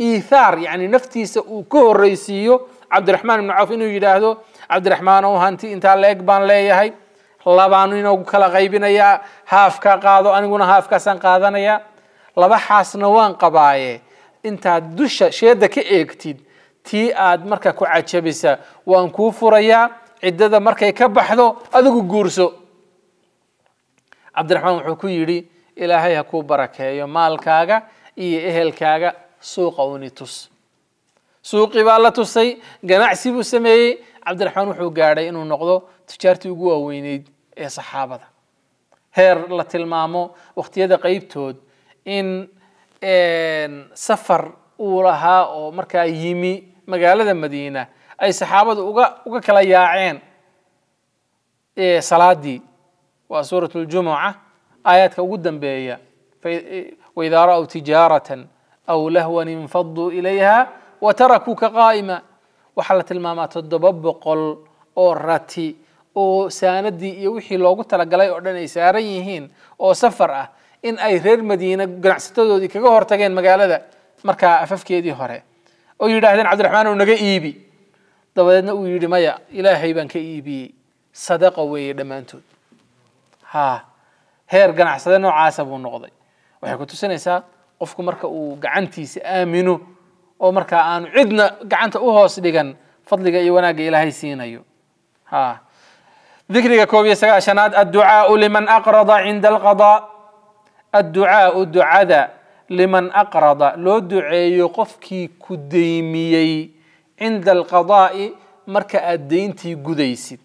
iithaar yacni naftiisa uu ka horreysiiyo cabdiraxmaan ibni cawf inuu yidhaahdo cabdiraxmaanow hanti intaa la eg baan leeyahay labaanu inoogu kala qaybinayaa haafkaa qaado aniguna haafkaasaan qaadanaya laba xaasna waan qabaaye intaad dusha sheedda ka eegtid tii aad marka ku cajabisa waan kuu furayaa ciddada markay ka baxdo adigu guurso cabdiraxmaan wuxuu ku yidhi ilaahay ha kuu barakeeyo maalkaaga iyo ehelkaaga suuqa uni tus suuqii baa la tusay ganacsi buu sameeyey cabdiraxmaan wuxuu gaadhay inuu noqdo tijaartii ugu waaweyneyd ee saxaabada heer la tilmaamo waqtiyada qaybtood in safar uu lahaa oo markaa yimi magaalada madiina ay saxaabadu uga uga kala yaaceen salaadii waa suurat ljumuca aayaadka ugu dambeeya waidaa ra'w tijaaratan aw lahwan infaduu ilayha watarakuuka qaa'ima waxaa la tilmaamaa toddoba boqol oo rati oo saanadii iyo wixii loogu talagalay oo dhan ay saaran yihiin oo safar ah in ay reer madiine ganacsatadoodii kaga hortageen magaalada markaa afafkeedii hore oo yidhaahdeen cabdiraxmaan uu naga iibi dabadeedna uu yidhi maya ilaahay baan ka iibiyey sadaqa weeye dhammaantood ha heer ganacsade noocaasa buu noqday waxay ku tusinaysaa qofku marka uu gacantiisa aamino oo markaa aanu cidna gacanta u hoos dhigan fadliga iyo wanaagga ilaahay siinayo ha ذكرك كوبي سكاشنات الدعاء لمن أقرض عند القضاء الدعاء الدعاء ذا لمن أقرض لو دعاء يقف كي كديمي عند القضاء مرك الدين تي قديسي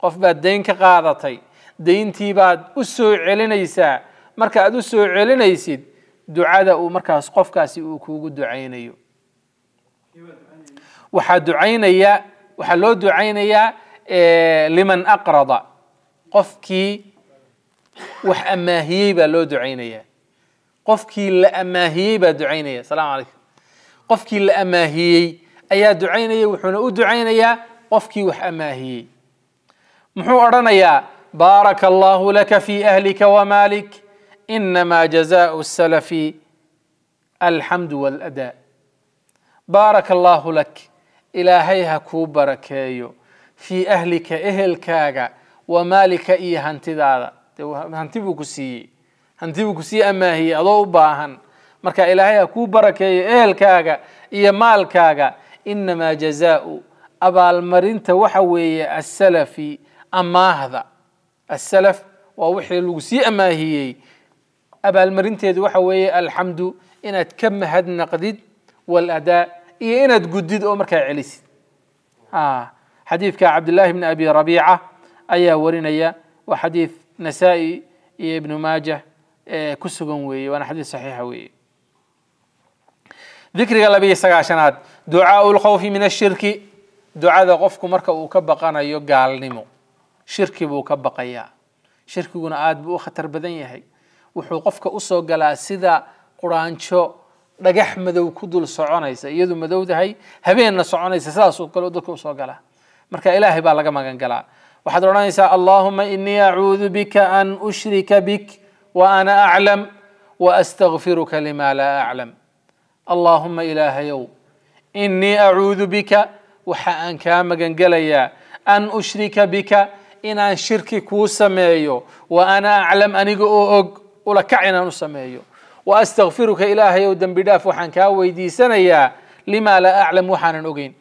قف بعد دينك قاضتي دين تي بعد أسوع علينا يسا مرك أسوع علينا يسيد دعاء ذا ومرك أسقف كاسي وكوج دعائنا يو وحد دعائنا يا وحلو دعائنا يا إيه، لمن أقرض قفكي وح أماهيبة لو دعيني قفكي لأماهيبة دعيني سلام عليكم قفكي لأماهي أيا دعينية وحنا أدعينية قفكي وح أماهي محو أرنيا بارك الله لك في أهلك ومالك إنما جزاء السلف الحمد والأداء بارك الله لك إلهيها كوبركيو في أهلك إهل كاجا ومالك إيه هنتي دارا هنتي بوكسي هنتي بوكسي أما هي أضو باهن مركا إلهي أكو بركة إهل كاجا إيه مال كاجا إنما جزاء أبا المرينت وحوي السلفي أما هذا السلف ووحي الوسي أما هي أبا المرينت وحوي الحمد إن أتكم هذا النقد والأداء إيه إن أتجدد أمرك عليس آه حديث كعبد الله بن أبي ربيعة أيا ورنيا وحديث نسائي ابن ماجه إيه، كسبن وي وأنا حديث صحيح وي ذكر قال أبي سقاشنات دعاء الخوف من الشرك دعاء قفكم مركا وكبق أنا يقال نمو شرك بوكبق يا شرك قنا آد بو خطر بدن يهي وحوقفك أسو قلا سيدا قرآن شو لقح مدو كدل سعونيسا يدو مدو دهي هبين سعونيسا ساسو قلو دكو marka ilaahay baa laga magan galaa waxaad odhanaysaa allahuma inii acuudu bika an ushrika bik wa ana aclam واستغفرك لما لا اعلم اللهم الهيو اني اعوذ بك وحان كامغن قليا ان اشرك بك ان ان شركي كو سميو وانا اعلم اني اوغ ولا كعن ان سميو واستغفرك الهيو دنب داف وحان كا ويديسنيا لما لا اعلم وحان اوغين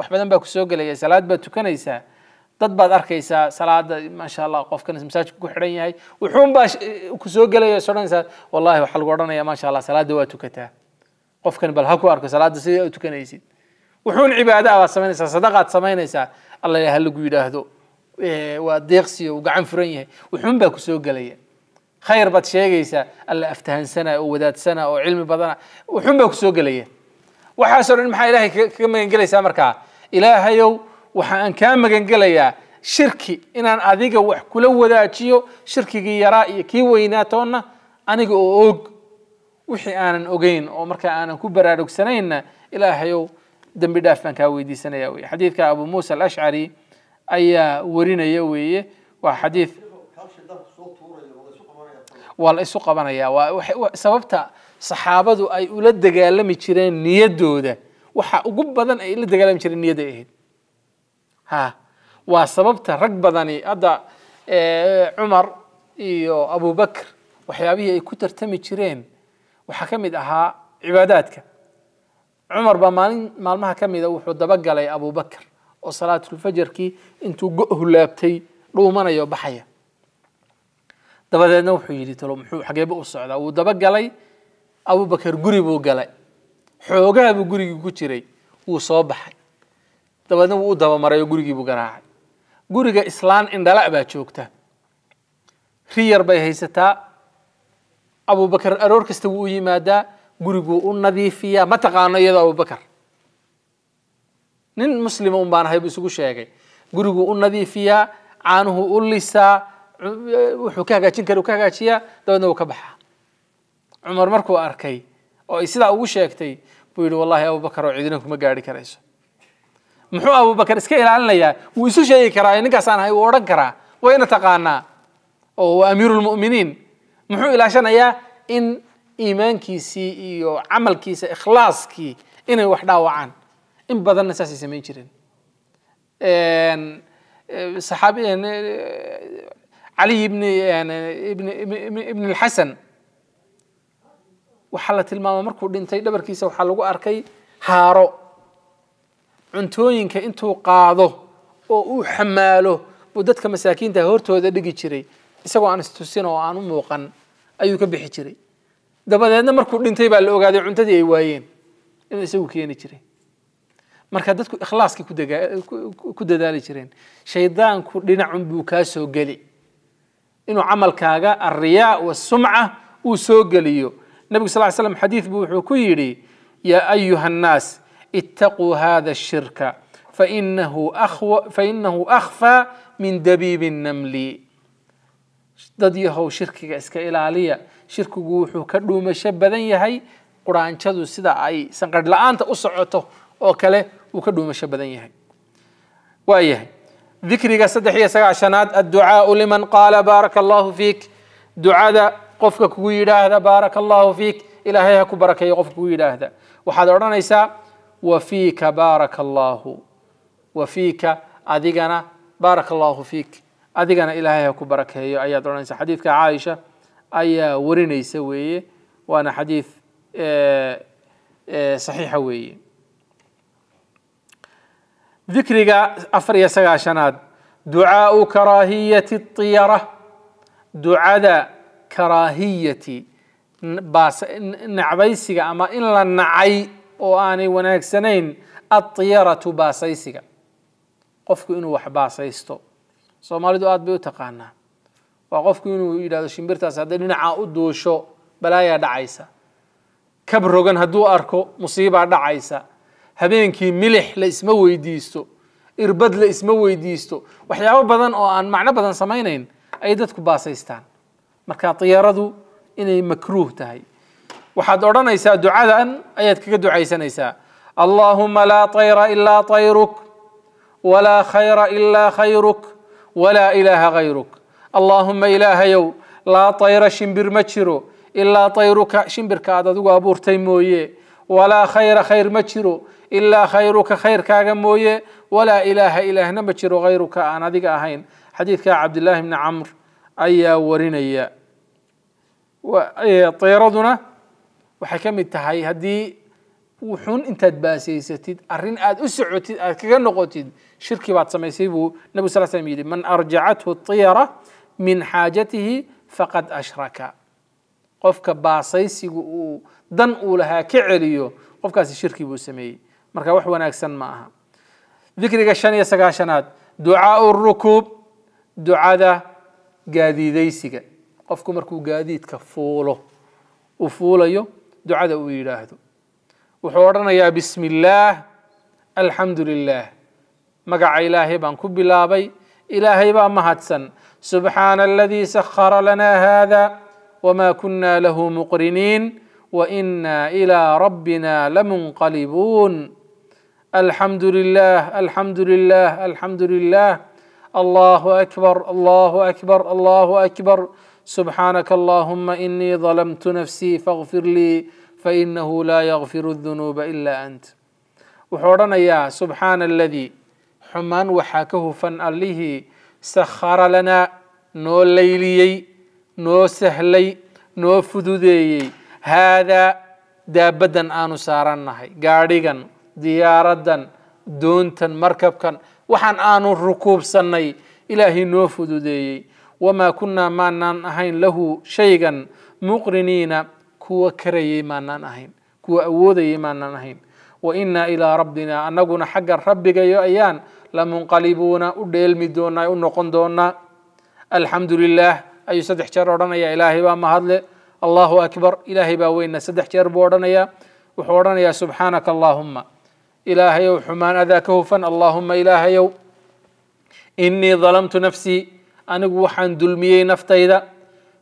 wax badan baa kusoo gelaya salaad baad tukanaysaa dad baad arkaysaa salaada maasha allah qofkan masaajka ku xidhan yahay wuxuun baa kusoo gelaya is odhanaysaa wallahi waxaa lagu odhanaya maasha allah salaada waa tukataa qofkan bal ha ku arko salaada sidii aad tukanaysid wuxuun cibaada baad samaynaysaa sadaqaad samaynaysaa alla ha lagu yidhaahdo waa deeqsiyo uu gacan furan yahay wuxuun baa kusoo gelaya khayr baad sheegaysaa alla aftahansana oo wadaadsana oo cilmi badana wuxuun baa kusoo gelaya waxaasoo dhan maxaa ilaahay kaga magan gelaysaa markaa ilaahayow waxa aan kaa magangelayaa shirki inaan adiga wax kula wadaajiyo shirkigii yaraa iyo kii weynaatoonna aniga oo og wixii aanan ogeyn oo markaa aanan ku baraarugsanayna ilaahayow dembi dhaaf baan kaa weydiisanaya weye xadiidka abu muusa alashcari ayaa warinaya weeye waa xadiid waa la isu qabanaya waa sababta saxaabadu ay ula dagaalami jireen niyaddooda waxa ugu badan ay la dagaalami jireen niyad ay ahayd ha waa sababta rag badani hadda cumar iyo abubakr waxyaabihii ay ku tartami jireen waxaa ka mid ahaa cibaadaadka cumar baa maalin maalmaha ka mida wuxuu dabagalay abubakr oo salaatulfajarkii intuu go-hu laabtay dhuumanayo baxaya dabadeedna wuxuu yidhi talo muxuu xageeba u socdaa wuu dabagalay abubakr guri buu galay xoogaha buu gurigii ku jiray wuu soo baxay dabeedna wuu u dabamaray oo gurigii buu garaacay guriga islaan indhala baa joogta riyar bay haysataa abubakar aroor kasta wuu u yimaadaa guriguu u nadiifiyaa ma taqaano iyadoo abubakar nin muslima un baan ahay buu isugu sheegay guriguu u nadiifiyaa caanuhu u lisaa wuxuu ka hagaajin kara u ka hagaajiyaa dabeedna wuu ka baxaa cumar markuu arkay oo ay sidaa ugu sheegtay buu yidhi wallahi abubakar oo ciidina kuma gaari karayso muxuu abubakar iska ilaalinayaa wuu isu sheegi karaa ninkaasaan ahay wuu odhan karaa wayna taqaanaa oo waa amiiru lmu'miniin muxuu ilaashanayaa in iimaankiisii iyo camalkiisa ikhlaaskii inay wax dhaawacaan in badanna saasay samayn jireen صحابي يعني علي بن يعني ابن ابن ابن الحسن waxaa la tilmaama markuu dhintay dhabarkiisa waxaa lagu arkay haaro cuntooyinka intuu qaado oo uu xamaalo buu dadka masaakiinta hortooda dhigi jiray isagoo aan istusin oo aan u muuqan ayuu ka bixi jiray dabadeedna markuu dhintay baa la ogaaday cuntadii ay waayeen inuu isagu keeni jiray marka dadku ikhlaaskay ku dadaali jireen shaydaanku dhinacun buu kaa soo geli inuu camalkaaga arriyaa wasumca uu soo geliyo nebigu sal ly slam xadiid buu wuxuu ku yidhi yaa ayuha annaas ittaquu hada shirka fainahu akhfaa min dabiibi namli dad yahow shirkiga iska ilaaliya shirkigu wuxuu ka dhuumasho badan yahay quraanjadu sida ay sanqarh la-aanta u socoto oo kale wuu ka dhuumasho badan yahay waayahay dikriga saddex iyo sagaashanaad adducaau liman qaala baaraka allahu fiik ducada قفك كويرة هذا بارك الله فيك إلى هيك بركة قفك كويرة هذا وحضرنا نساء وفيك بارك الله وفيك أذيقنا بارك الله فيك أذيقنا إلى هيك بركة هي أي حضرنا نساء حديثك عائشة أي ورني سوي وأنا حديث آه، آه، صحيح وي ذكرك أفريا سقاشناد دعاء كراهية الطيرة دعاء karaahiyati nacbaysiga ama in la nacay oo aanay wanaagsanayn aطiyaratu baasaysiga qofku inuu wax baasaysto soomaalidu aad bay u taqaanaa waa qofku inuu yidhahdo shimbirtaas hadday dhinacaa u duusho balaayaa dhacaysa kab rogan hadduu arko musiibaa dhacaysa habeenkii milix la isma weydiisto irbad la isma weydiisto waxyaabo badan oo aan macno badan samaynayn ayay dadku baasaystaan مركا طيارادو إني مكروه تهي وحد أرانا إيسا دعاء أيات كدعاء إيسا اللهم لا طير إلا طيرك ولا خير إلا خيرك ولا إله غيرك اللهم إله يو لا طير شمبر مجرو إلا طيرك شمبر كادا دو أبور تيموية ولا خير خير مجرو إلا خيرك خير كاغا موية ولا إله إله نمجرو غيرك أنا ذيك أهين حديث كعبد الله بن عمر أي ورينيا tayraduna waxay ka mid tahay haddii wuxuun intaad baasaysatid arrin aad u socotid aad kaga noqotid shirki baad samaysay buu nabi sal slm yidhi man arjacathu tiyara min xaajatihi faqad ashraka qofka baasaysigu uu dan uu lahaa ka celiyo qofkaasi shirki buu sameeyey marka wax wanaagsan ma aha dikriga shan iyo sagaashanaad ducaau rukuub ducada gaadiidaysiga qofku markuu gaadiidka fuulo uu fuulayo ducada uu yidhaahdo wuxuu odhanayaa bismi illaah alxamdu lilaah magaca ilaahay baan ku bilaabay ilaahay baa mahadsan subxaana aladii sakhara lanaa haada wamaa kunna lahu muqriniin wainaa ilaa rabbina lamunqalibuun alxamdu lilah alxamdu lilah alxamdu lilah allahu akbar allahu akbar allahu akbar سبحانك اللهم اني ظلمت نفسي فاغfir lii fainahu laa ygfir الذuنuuba ilaa ant wuxuu odhanayaa subxaana اladii xumaan waxaa ka hufan allihii sakhara lanaa noo layliyey noo sahlay noo fududeeyey haadaa daabaddan aanu saarannahay gaadhigan diyaaraddan doontan markabkan waxaan aanu rukuubsannay ilaahay noo fududeeyey وما كنا ما نانهين له شيئا مقرنين كو كري ما نانهين كو أوذي ما نانهين وإنا إلى ربنا أن نقول حق ربك يا أيان لمنقلبون أدل مدونا ونقن دونا الحمد لله أي سدح شرورنا يا إلهي وما هذل الله أكبر إلهي باوين سدح شرورنا يا وحورنا يا سبحانك اللهم إلهي وحمان أذاك هفن اللهم إلهي إني ظلمت نفسي أنق وحان دلمي نفتيدا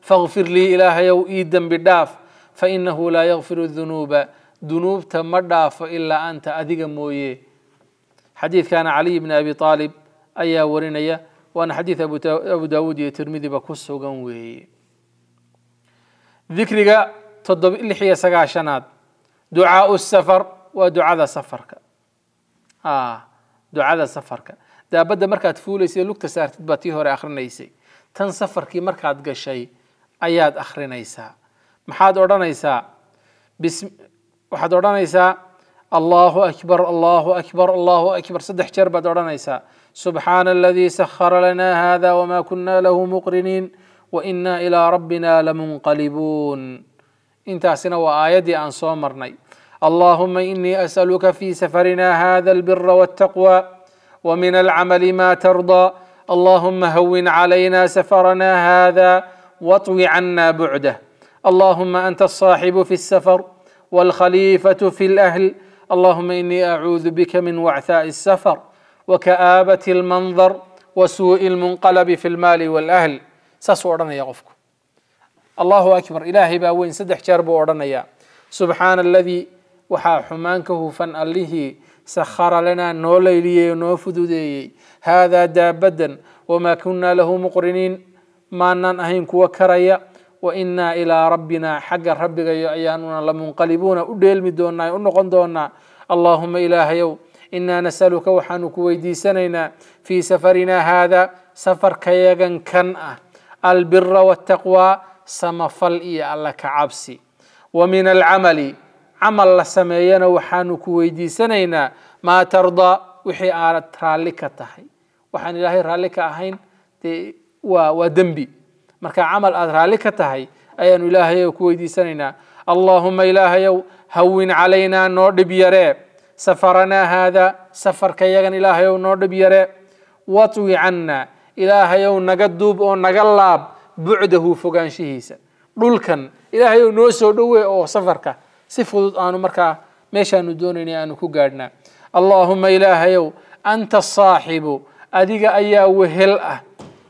فاغفر لي إله يو إيدا بداف فإنه لا يغفر الذنوب ذنوب تمداف إلا أنت أذيق موي حديث كان علي بن أبي طالب أي ورنيا وأن حديث أبو داود يترمذي بكس وقنوي ذكرك تضب إلحية سقع شناد دعاء السفر ودعاء سفرك آه دعاء سفرك daabadda markaad fuulaysay lugta saartid baa tii hore akhrinaysay tan safarkii markaad gashay ayaad akhrinaysaa maxaad odhanaysaa waxaad odhanaysaa allahu akbar allahu akbar allahu akbar saddex jeer baad odhanaysaa subxaana aladii sakhara lanaa hada wamaa kunna lahu muqriniin wainaa ilaa rabbina lamunqalibuun intaasina waa aayaddii aan soo marnay allahuma inii as'aluka fii safarina hada albira waاtaqwa ومن العمل ما ترضى اللهم هون علينا سفرنا هذا واطو عنا بعده اللهم انت الصاحب في السفر والخليفه في الاهل اللهم اني اعوذ بك من وعثاء السفر وكابه المنظر وسوء المنقلب في المال والاهل saas يا odhanaya الله اكبر akbar ilaahay baa weyn saddex jeer buu odhanayaa subxaana aladii waxaa xumaan سخر لنا نو ليليي نو فدوديي هذا دابدا وما كنا له مقرنين ما نان أهين كوا كريا وإنا إلى ربنا حق ربك أياننا لمنقلبون أديل مدونا أنقن دونا اللهم إلهيو إنا نسألك وحنك ويدي سنينا في سفرنا هذا سفر كيغن كان البر والتقوى سمفل إيا الله كعبسي ومن العمل camal la sameeyana waxaanu ku weydiisanaynaa maa tardaa wixii aanad raalli ka tahay waxaan ilaahay raalli ka ahayn dee waa waa dembi marka camal aad raalli ka tahay ayaanu ilaahayow ku weydiisanaynaa allaahuma ilaahayow hawin calaynaa noo dhib yaree safaranaa haadaa safarka yagan ilaahayow noo dhib yaree watwi cannaa ilaahayow naga duub oo naga laab bucdahu fogaanshihiisa dhulkan ilaahayow noo soo dhowe oo safarka si fudud aanu markaa meeshaanu doonaynay aanu ku gaadhnaa allaahuma ilaahayow anta asaaxibu adiga ayaa wehel ah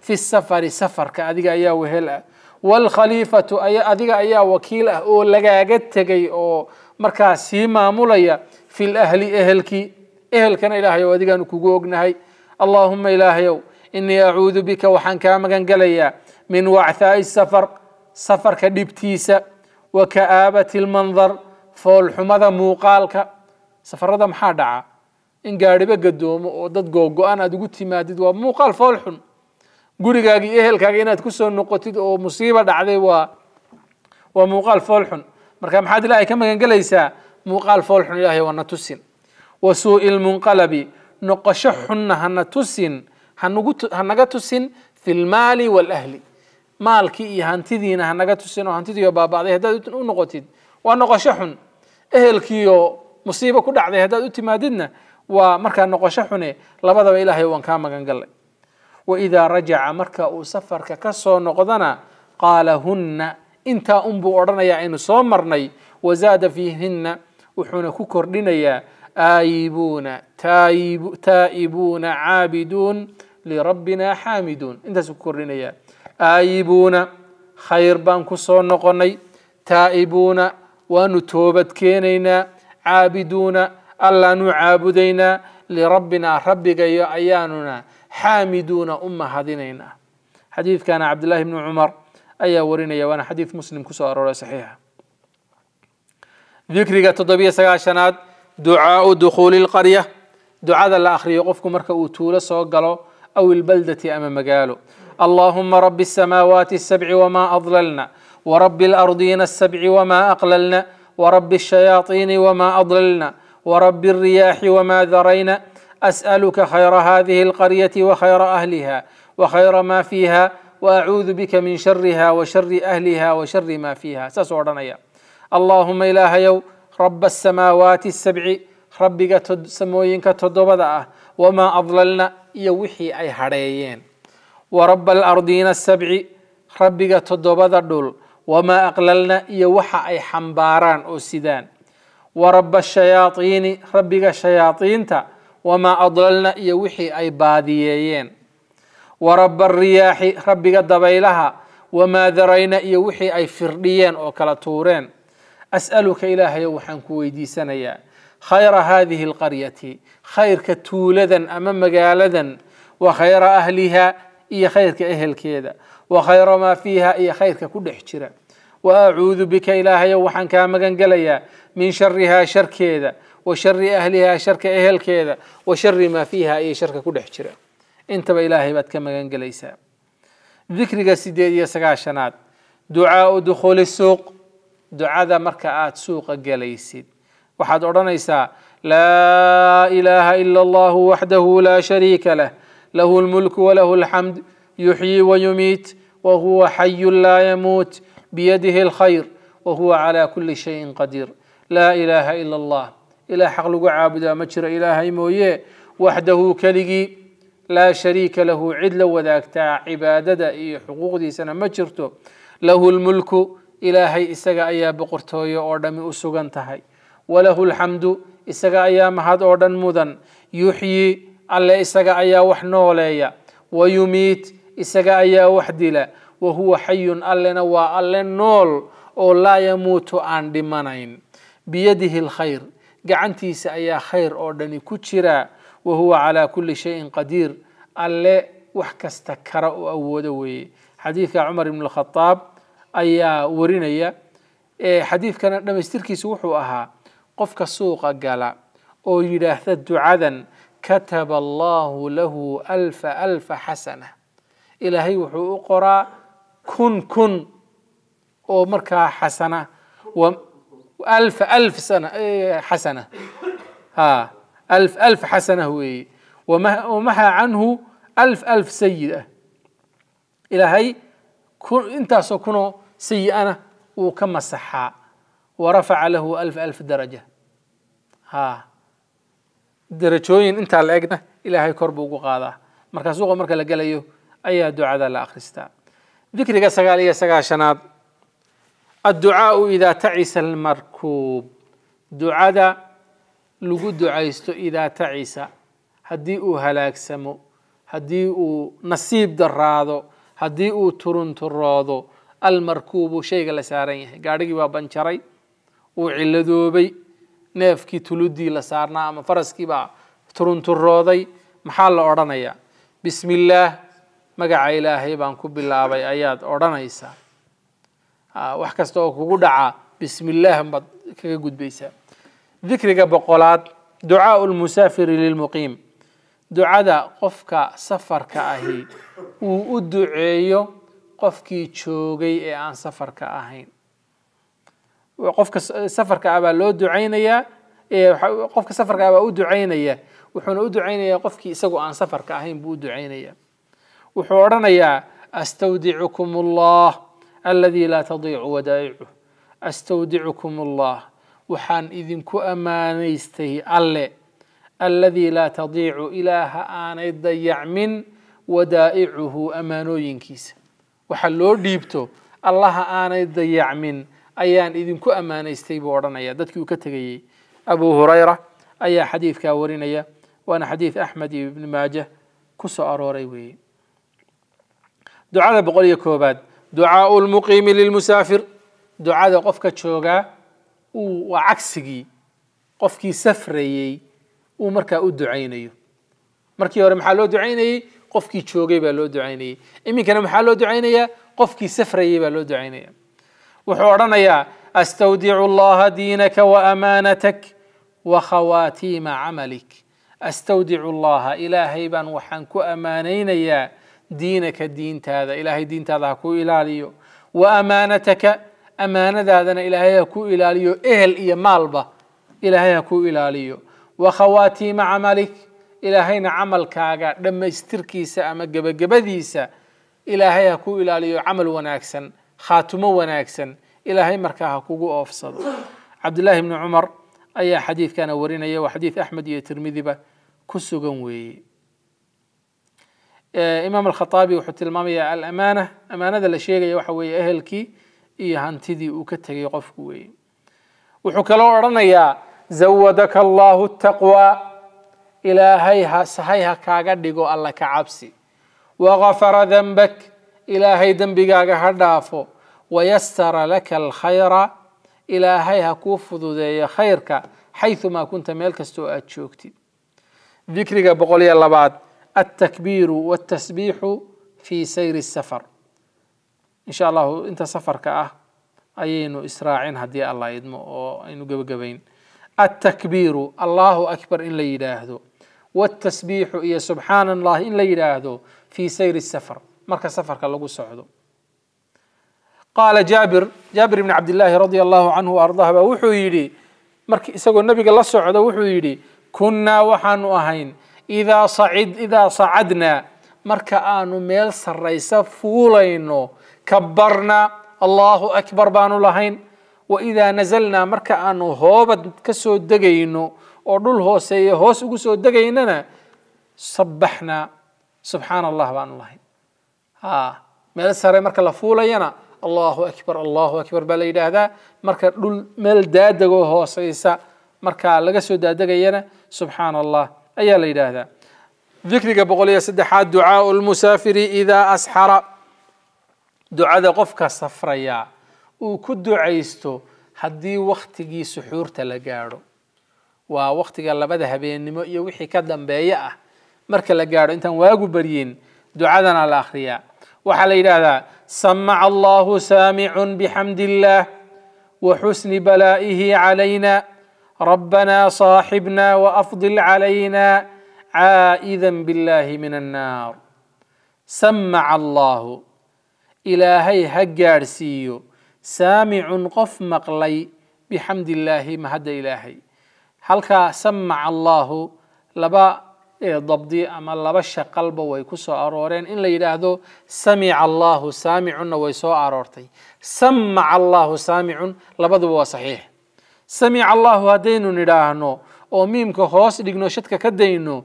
fi safari safarka adiga ayaa wehel ah waalkhaliifatu adiga ayaa wakiil ah oo lagaaga tegay oo markaa sii maamulaya fi lahli ehelkii ehelkana ilaahayow adigaanu kugu ognahay allaahuma ilaahayow inii acuudu bika waxaan kaa magan gelayaa min wacthaa'i safar safarka dhibtiisa wa ka'aabati lmandar foolxumada muuqaalka safarada maxaa dhaca in gaadhiba gadoomo oo dad googo-aan aada ugu timaadid waa muuqaal foolxun gurigaaga iyo ehelkaaga inaad kusoo noqotid oo musiiba dhacday waa waa muuqaal foolxun marka maxaad ilaahay ka magangelaysaa muuqaal foolxun ilaahay waa na tusin wa suu'i lmunqalabi noqosho xunna hana tusin hanagu hanaga tusin fi lmaali waalahli maalkii iyo hantidiina hanaga tusin oo hantidiiyo baaba'day haddaad u noqotid waa noqosho xun اهل كيو مصيبة كل عده هذا اتما دينا ومركا نقشحنا لبدا الهي وان كاما قنقل واذا رجع مركا وسفر كسو نقضنا قال هن أنت انبو ارنا يا عين صومرني وزاد فيهن وحنا ككر يا آيبون تايب تائبون عابدون لربنا حامدون انت سكر يا آيبون خير بان كسو نقضني تائبون وأن توبت كينينا عابدون ألا نعابدينا لربنا ربك يا أياننا حامدون أمة هذينينا حديث كان عبد الله بن عمر أي ورينا يا وانا حديث مسلم كسر ولا صحيح ذكر تضبية شناد دعاء دخول القرية دعاء الآخر يقفكم مركب وتولى صوغلو أو البلدة أمام مجاله اللهم رب السماوات السبع وما أضللنا ورب الأرضين السبع وما أقللنا ورب الشياطين وما أضللنا ورب الرياح وما ذرينا أسألك خير هذه القرية وخير أهلها وخير ما فيها وأعوذ بك من شرها وشر أهلها وشر ما فيها سسوردنيا اللهم إله يو رب السماوات السبع ربك تد سموينك وما أضللنا يوحي أي هريين ورب الأرضين السبع ربك تدوبدا دول وما أقللنا يوحى أي حمباران أو سيدان ورب الشياطين ربك الشياطين تا وما أضللنا يوحي أي باديين ورب الرياح ربك دبيلها وما ذرينا يوحي أي فرديين أو كالتورين أسألك إله يوحن كويدي سنيا خير هذه القرية خير كتولدن أمام مقالة وخير أهلها إي خير كأهل كذا وخير ما فيها إي خير ككل حجران وأعوذ بك إلهي وحن كامغن قليا من شرها شرك كذا وشر أهلها شرك أهل كذا وشر ما فيها أي شرك كل حجرة انت بإلهي بات كامغن قليسا ذكر قصيدة يسقاشنات دعاء دخول السوق دعاء ذا مركات سوق قليسيد وحد أرانيسا لا إله إلا الله وحده لا شريك له له الملك وله الحمد يحيي ويميت وهو حي لا يموت بيده الخير وهو على كل شيء قدير لا إله إلا الله إلى حقلق عابدا مجر إله مويه وحده كلقي لا شريك له عدل وذاك عبادة إي حقوق دي سنة مجرته له الملك إلهي إسقى أيا بقرته يأردمي أسوغن تهي وله الحمد إسقى أيا مهد أردن مدن يحيي ألا إسقى أيا وحنوليا ويميت إسقى أيا وحدلا وهو حي ألنا وألن نول أو لا يموت عن دمانين بيده الخير جعنتي سأيا خير أو دني كتشرا وهو على كل شيء قدير ألا وحكست كرأ أودوي حديث عمر بن الخطاب أيا ورينيا إيه حديث كان لما يستركي سوحو أها قفك السوق قال أو يلاهت دعاء كتب الله له ألف ألف حسنة إلى هي وحو أقرأ كن كن او مركا حسنه و الف الف سنه إيه حسنه ها الف الف حسنه هو وما ومحى عنه الف الف سيئه الى هي كن انت سكنه سيئه وكما صحا ورفع له الف الف درجه ها درجوين انت على الى هاي كرب وقاضه مركز وقا مركز لقاليو أي دعاء لا اخرستان ذكرiga sagaal iyo sagaashanaad الducaaءu إidaa tacisa اlmarkuub ducada lagu ducaysto idaa tacisa haddii uu halaagsamo haddii uu nasiib daraado haddii uu turunturoodo almarkuubu shayga la saaran yahay gaadhigii waa banjaray uu ciladoobay neefkii tuludii la saarnaa ama faraskii baa turunturooday maxaa la odhanayaa bismi اllaah magaca ilaahay baan ku bilaabay ayaad odhanaysaa wax kasta oo kugu dhaca bismi illaah baad kaga gudbaysaa dikriga boqolaad ducaau lmusaafiri lilmuqiim ducada qofka safarka ahi uu u duceeyo qofkii joogay ee aan safarka ahayn qofka safarka ah baa loo ducaynayaa qofka safarka ah baa u ducaynaya wuxuuna u ducaynayaa qofkii isagu aan safarka ahayn buu u ducaynayaa wuxuu odhanayaa astawdicukum allah aladii laa tadiicu wadaa'icuh astawdicukum allah waxaan idinku ammaanaystay alle aladii laa tadiicu ilaaha aanay dayacmin wadaa'icuhu ammaanooyinkiisa waxa loo dhiibto allaha aanay dayacmin ayaan idinku ammaanaystay buu odhanaya dadkii uu ka tegayey abu hurayra ayaa xadiidkaa warinaya waana xadiid axmed iyo ibni maajah ku soo arooray weeye دعاء بقولي كوباد دعاء المقيم للمسافر دعاء قفك تشوغا وعكسي قفكي سفري ومركا ادعيني مركي ورم حالو دعيني قفكي تشوغي بالو دعيني امي كان محلو دعيني قفكي سفري بالو دعيني وحورنا يا استودع الله دينك وامانتك وخواتيم عملك استودع الله الهي بان وحنكو امانين يا دينك الدين تاذا إلهي دين تاذا كو إلى ليو وأمانتك أمانة ذاذنا إلى هي كو إلى ليو إهل إي مالبا إلى هي كو إلى ليو وخواتيم عملك إلى هين عمل كاغا لما استركيس أما جبا جباديس إلى هي كو إلى ليو عمل وناكسن خاتم وناكسن إلى هي مركاها كو أفصل عبد الله بن عمر أي حديث كان ورينا وحديث أحمد يا ترمذي كسو قنوي إيه، إمام الخطابي وحتى الإمام يا الأمانة أمانة ذا الشيء يا وحوي أهل كي إيه هنتدي وكتري قفوي وحكى لو يا زودك الله التقوى إلى هيها سهيها كاغدغو الله كعبسي وغفر ذنبك إلى هي ذنبك هدافو ويسر لك الخير إلى هيها كوفو ذي خيرك حيثما كنت ملكستو شوكتي ذكرك بقولي الله بعد التكبير والتسبيح في سير السفر إن شاء الله إنت سفرك أه أيينو إسراعين هدي الله يدمو أو أينو قبقبين التكبير الله أكبر إن ليداهدو والتسبيح إيا سبحان الله إن ليداهدو في سير السفر مركز سفرك لغو سعدو قال جابر جابر بن عبد الله رضي الله عنه وأرضاه وحو يدي مركز النبي قال الله سعدو وحو يدي كنا وحن أهين إذا صعد إذا صعدنا مركا آنو ميل سرّيسا فولينو كبرنا الله أكبر بانو لهين وإذا نزلنا مركا آنو هوبد كسو دقينو ودول هو سيه هوس وكسو دقيننا صبحنا سبحان الله بانو لهين ها ميل سرّي مركا لفولينا الله أكبر الله أكبر بلا إله مركا دول ميل دادقو هو سيسا مركا لغسو دادقينا سبحان الله أي ليلة هذا ذكرك بقول يا سدحا دعاء المسافر إذا أسحر دعاء قفك صفريا وكد عيستو هدي وقت جي سحور تلقاره ووقت قال لبدا هبين نمو يوحي كدن بيا مركا لقاره أنت واقو برين دعاء على آخريا وحالا إلى هذا سمع الله سامع بحمد الله وحسن بلائه علينا ربنا صاحبنا وافضل علينا عائذا بالله من النار سمع الله الهي هجارسيو سامع قف مقلي بحمد الله مهد الهي هل سمع الله لبا إيه ضبدي اما لبا قلبه ويكسو ارورين ان ليلة ليلا سمع الله سامع ويسو ارورتي سمع الله سامع لبا صحيح سمع الله هدينو نراهنو او ميمكو خوص لغنو شتكا كدينو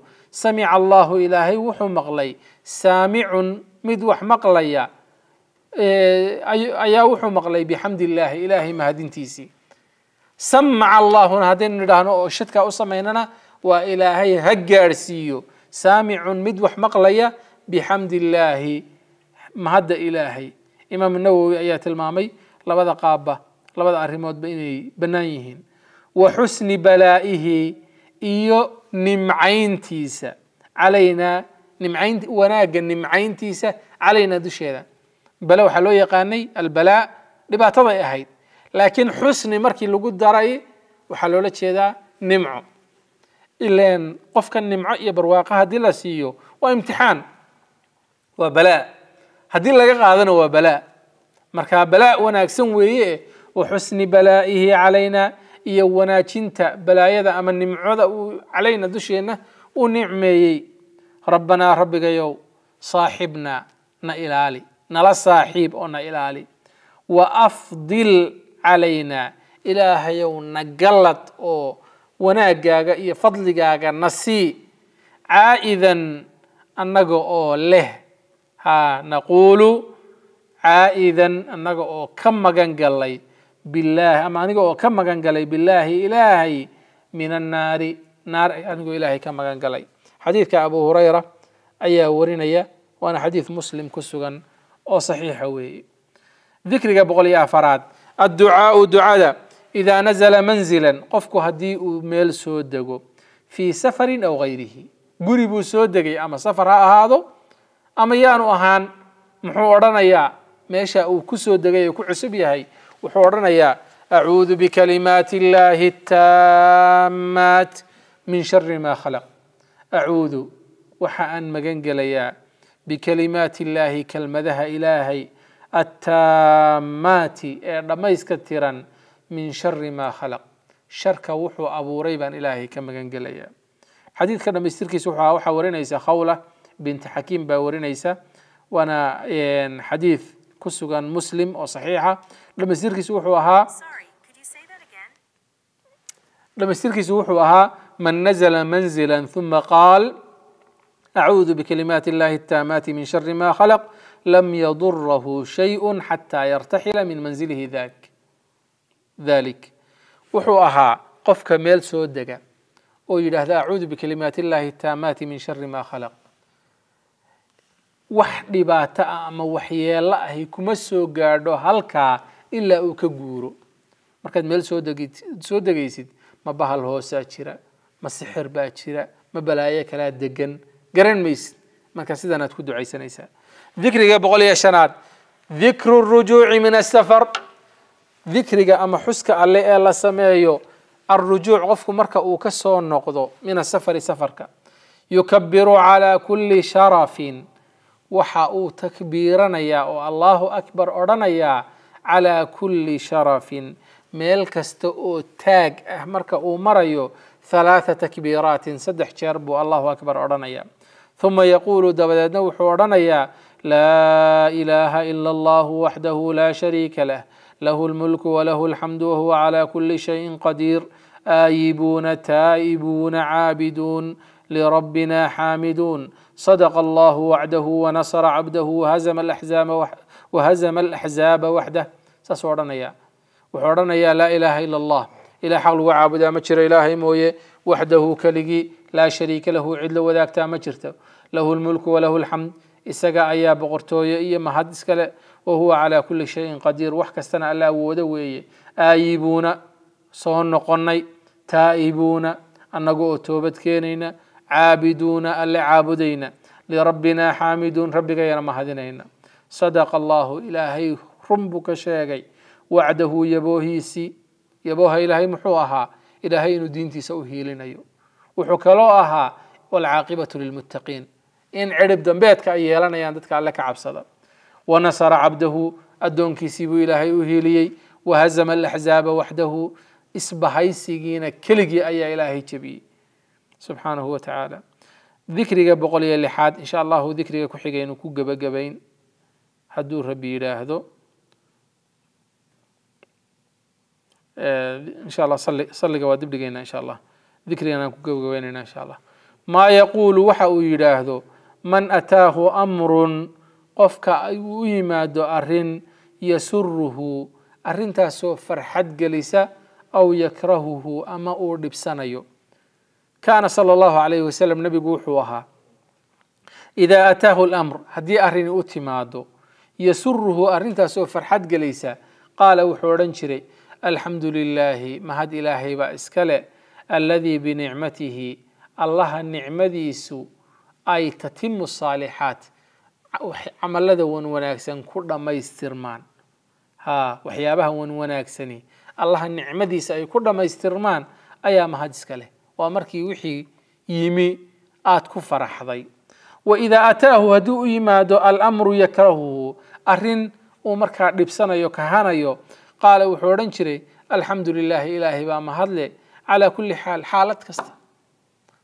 سمع الله إلهي وحو مقلي سامع مدوح مقليا آه، أي أيا وحو مقلي بحمد الله إلهي ما هدين تيسي سمع الله هدينو نراهنو او شدك أصميننا وإلهي هجارسيو سامع مدوح مقليا بحمد الله مهد إلهي إمام النووي آيات المامي لبدا قابة labada arrimoodba inay bannaan yihiin wa xusni balaa'ihi iyo nimcayntiisa calaynaa nimcayn wanaagga nimcayntiisa calaynaa dusheeda bale waxaa loo yaqaanay albalaa dhibaataday ahayd laakiin xusni markii lagu daray waxaa loola jeedaa nimco ilan qofka nimco iyo barwaaqo haddii la siiyo waa imtixaan waa balaa haddii laga qaadana waa balaa markaa balaa wanaagsan weeye وحسن بلائه علينا iyo wanaajinta balaayada ama nimcooda uu calayna dusheenna u nicmeeyey rabbanaa rabbigayow saaxibnaa na ilaali nala saaxiib oo na ilaali wa afdil calaynaa ilaahayow na gallad oo wanaaggaaga iyo fadligaaga na sii caa'idan annaga oo leh haa naquulu caa'idan annaga oo ka magan gallay بالله أما أنا أقول كم مجن قلي بالله إلهي من النار نار أنا أقول إلهي كم مجن قلي حديث كأبو هريرة أي ورنيا وأنا حديث مسلم كسجن أو صحيح وي ذكر قبل يا فراد الدعاء دعاء إذا نزل منزلا قفكو هدي ميل سودجو في سفر أو غيره قريبو سودجي أما سفر هذا أما يانو أهان محورنا يا ماشاء وكسودجي وكعسبي هاي وحورنا يا أعوذ بكلمات الله التامات من شر ما خلق أعوذ وحأن مجنجل يا بكلمات الله كالمذها إلهي التامات رميس كثيرا من شر ما خلق شرك وحو أبو ريبان إلهي كما قال حديث كان مستركي سوحا وحا ورينيسا خولة بنت حكيم با ورينيسا وانا حديث كسوغان مسلم أو صحيحة لما dhamaystirkiisu wuxuu لما dhamaystirkiisu wuxuu من نزل منزلا ثم قال أعوذ بكلمات الله التامات من شر ما خلق لم يضره شيء حتى يرتحل من منزله ذاك ذلك وحوها أها قفك ميل سودك ويده أعوذ بكلمات الله التامات من شر ما خلق وحدباتا اما وحيالا هي كمسو غاردو هالكا إلا او كغورو مركز ميل سودغيسيد ما بحال هو ساچرا ما سحر باچرا ما بلايا كلا دقن غران ميس ما كاسدانا تكدو عيسا نيسا ذكر يا بقول يا شناد ذكر الرجوع من السفر ذكر يا اما حسك علي الله سمايو الرجوع غفكو مركا او كسو نقضو من السفر سفرك يكبر على كل شرفين وحاو تكبيرانيا و الله أكبر أرنا يا على كل شرف ملكست أو تاج أحمرك أو مريو ثلاثة تكبيرات سدح شرب الله أكبر أرنا يا ثم يقول دبد نوح يا لا إله إلا الله وحده لا شريك له له الملك وله الحمد وهو على كل شيء قدير آيبون تائبون عابدون لربنا حامدون صدق الله وعده ونصر عبده وهزم الأحزاب وهزم الأحزاب وحده سسورنا يا وحورنا يا لا إله إلا الله إلى حق وعبده مجر إله موي وحده كلجي لا شريك له عدل وذاك تامجرته له الملك وله الحمد إسقى أيا بغرتوي إيا ما وهو على كل شيء قدير وحكستنا الله ودوي آيبون صون قني تائبون أن توبت كينينا عابدون ألا عابدين لربنا حامدون ربك يا مهدنين صدق الله إلهي رمبك شاقي وعده يبوهيسي يبوها إلهي محوها إلهي ندين تسوهي لنا وحكلوها والعاقبة للمتقين إن عرب دنبيتك أيالنا ياندتك لك عبصدا ونصر عبده أدون كيسي بو إلهي وهيلي وهزم الأحزاب وحده إسبهاي سيجين كلجي أي إلهي تبي subxaanahu wa tacaala dikriga boqol iyo lixaad insha allahu dikriga ku xigaynu ku gebagabayn hadduu rabbi yidhaahdo insha allah salli salliga waa dibdhigaynaa insha allah dikrigana aan ku gebagabaynayna insha allah maa yaquulu waxa uu yidhaahdo man ataahu amrun qofka u yimaado arrin yasuruhu arrintaasoo farxad gelisa aw yakrahuhu ama uu dhibsanayo كان صلى الله عليه وسلم نبي قوحوها إذا أتاه الأمر هدي أرني أتمادو يسره أرين سوى فرحات قليسا قال وحورنشري الحمد لله ما هد إلهي بأسكال الذي بنعمته الله النعمة سو أي تتم الصالحات عمل لذا ون وناكسن كرد ما يسترمان ها وحيابها ون وناكسني الله النعمة سو أي كرد ما يسترمان أيام هاد سكاله waa markii wixii yimi aad ku faraxday waidaa ataahu haddii u yimaado alamru yakrahuhu arin uu markaa dhibsanayo kahanayo qaala wuxuu odhan jiray alxamdu lilaahi ilaahay baa mahadle calaa kulli xaal xaalad kasta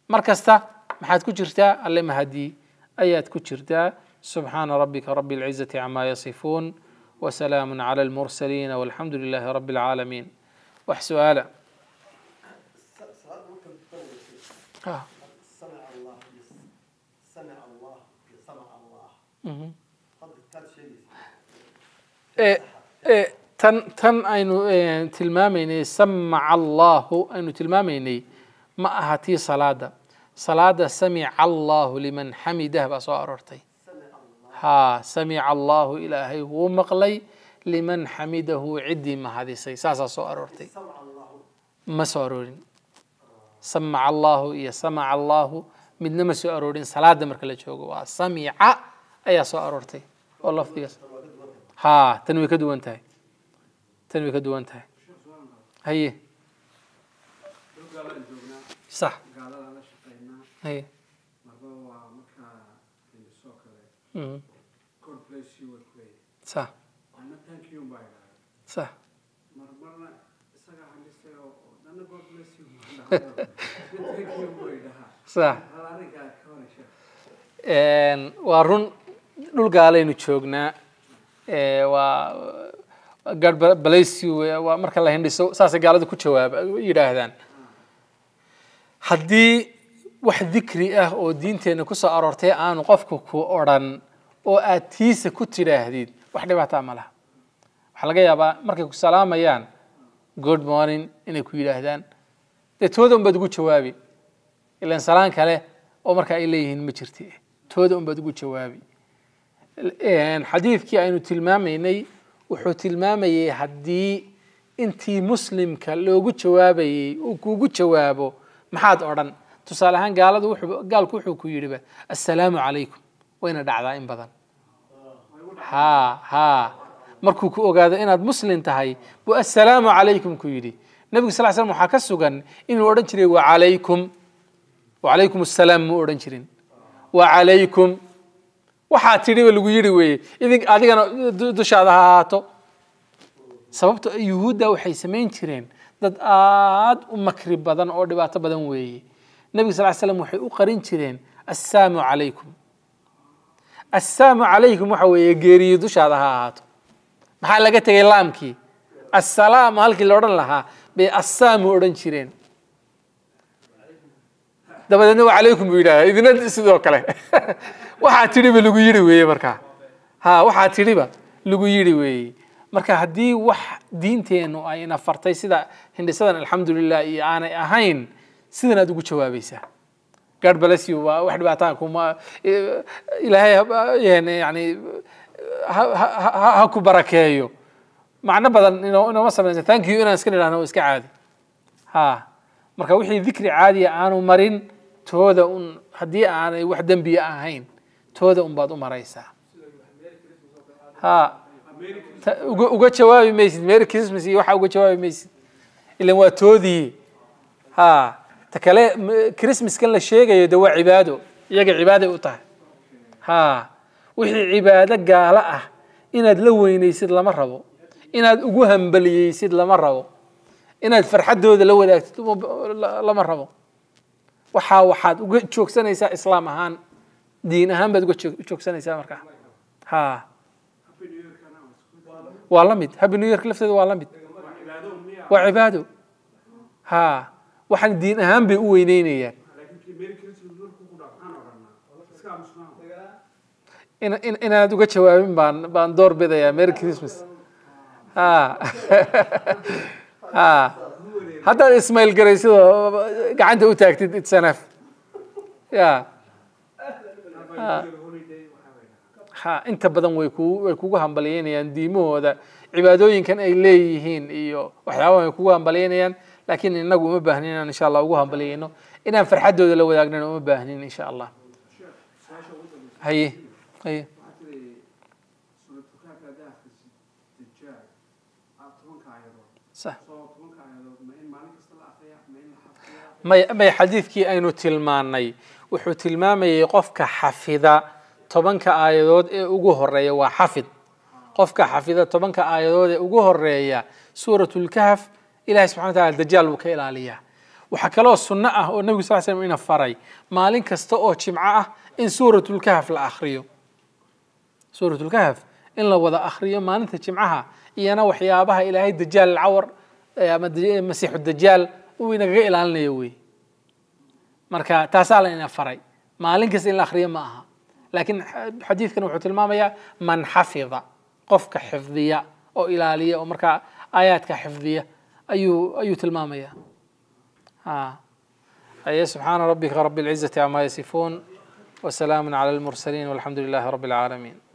mar kasta maxaad ku jirtaa alle mahadii ayaad ku jirtaa subxaana rabbika rabi اlcizati cama yasifuun wasalaamu cala almursaliina walxamdu lilaahi rabi اlcaalamiin wax su-aala آه. سمع الله سمع الله سمع الله. إيه،, إيه تن تن أينو إيه، تلماميني سمع الله أينو تلماميني ما أهتي صلاة صلاة سمع الله لمن حمده بصوارتي ها سمع الله إلهي هو مقلي لمن حمده عدي ما هذه سي ساسا صوارتي ما صوارين سمع الله يا سمع الله من نمس أرورين صلاة مركلة جوجو آه، سمع أي سؤال أرورتي والله في ها تنوي كدو أنت تنوي كدو أنت هي صح هي صح صح sax waa run dhul gaalaynu joognaa eh, waa gaar balacy eh, waa marka la hindhiso saasay gaalada ku jawaaba yidhaahdaan haddii wax dikri ah oo diinteenna kusoo aroortay aanu qofka ku odrhan oo aad tiisa ku tidhaahdid wax dhibaataa ma laha waxaa laga yaabaa markay ku salaamayaan good morning inay ku yidhaahdaan dee tooda unbaad ugu jawaabi ilan salaan kale oo markaa ay leeyihiin ma jirti tooda unbaad ugu jawaabi xadiidkii aynu tilmaamaynay wuxuu tilmaamayay haddii intii muslimka loogu jawaabayey uu kuugu jawaabo maxaad odhan tusaale ahaan gaaladu wuxuu gaalku wuxuu ku yidhiba assalaamu calaykum wayna dhacdaa in badan ha ha markuu ku ogaado inaad muslin tahay buu assalaamu calaykum ku yidhi nabigu sal slam waxaa ka sugan inuu odhan jiray wacalaykum wacalaykum assalaam muu odhan jirin wacalaykum waxaa tidhiba lagu yidhi weeye idin adigana dushaada ha ahaato sababto yuhuudda waxay samayn jireen dad aad u makri badan oo dhibaato badan weeye nabiga sal slam waxay u qarin jireen assaamu calaykum assaamu calaykum waxa weeye geeriyo dushaada ha ahaato maxaa laga tegay laamkii assalaamu halkii la odhan lahaa bay assaamu odhan jireen dabadeedna waa calaykum buu yidhahdaa idina sidoo kale waxaa tidhiba lagu yidhi weeye markaa ha waxaa tidhiba lagu yidhi weeye marka haddii wax diinteennu ay ina fartay sida hindhisadan alxamdulilah iyo aanay ahayn sidan aad ugu jawaabaysaa god bless you wax dhibaataan kuma ilaahay yani ha ku barakeeyo macno badan inooma samaysa thank you inaan iska nidhahno iska caadi ha marka wixii dikri caadiya aanu marin tooda un haddii aanay wax dembiya ahayn tooda un baad u maraysaa ha uga jawaabi maysid mary christmas iyo waxa uga jawaabi maysid ilan waa toodii ha ta kale christmaskan la sheegayo de waa cibaado iyaga cibaaday u tahay ha wixii cibaado gaalo ah inaad la weynaysid lama rabo inaad ugu hambaliyeysid lama rabo inaad farxaddooda la wadaagtid lama rabo waxaa waxaad uga joogsanaysaa islaam ahaan diin ahaan baad uga joogsanaysaa markaa ha waa la mid happy new york lafteeda waa la mid waa cibaado ha waxaan diin ahaan bay u weyneynayaan in in inaad uga jawaabin baan baan door bidayaa merry christmas ha ha haddaad ismail garaysidoo gacanta u taagtid it's enough ya ha inta badan way ku way kugu hambalyeynayaan diimahooda cibaadooyinkan ay leeyihiin iyo waxyaabahan way kugu hambalyeynayaan laakiin inagu uma baahnin inaan insha allah ugu hambalyeyno inaan farxaddooda la wadaagnan uma baahnin insha allah haye اي صح may may xadiidkii aynu tilmaanay wuxuu tilmaamayay qofka xafida tobanka aayadood ee ugu horeeya waa xafid qofka xafida tobanka aayadood ee ugu horeeya suuratulkahf ilahay subxana wa tacala dajaal buu ka ilaaliyaa waxaa kaloo sunno ah oo nebigu sal l slm ina faray maalin kasta oo jimco ah in suuratulkahf la akhriyo سورة الكهف إن لو أخر يوم ما ننتهي جمعها إيانا وحيابها إلى هاي الدجال العور يا مسيح الدجال وين غير أن يوي مركا تاسال إن فري ما لنكس إن يوم معها لكن حديث كان وحوت المامية من حفظ قف كحفظية أو إلى لي أو مركا آيات كحفظية أيو أيو تلمامية ها أي سبحان ربك رب العزة عما يصفون وسلام على المرسلين والحمد لله رب العالمين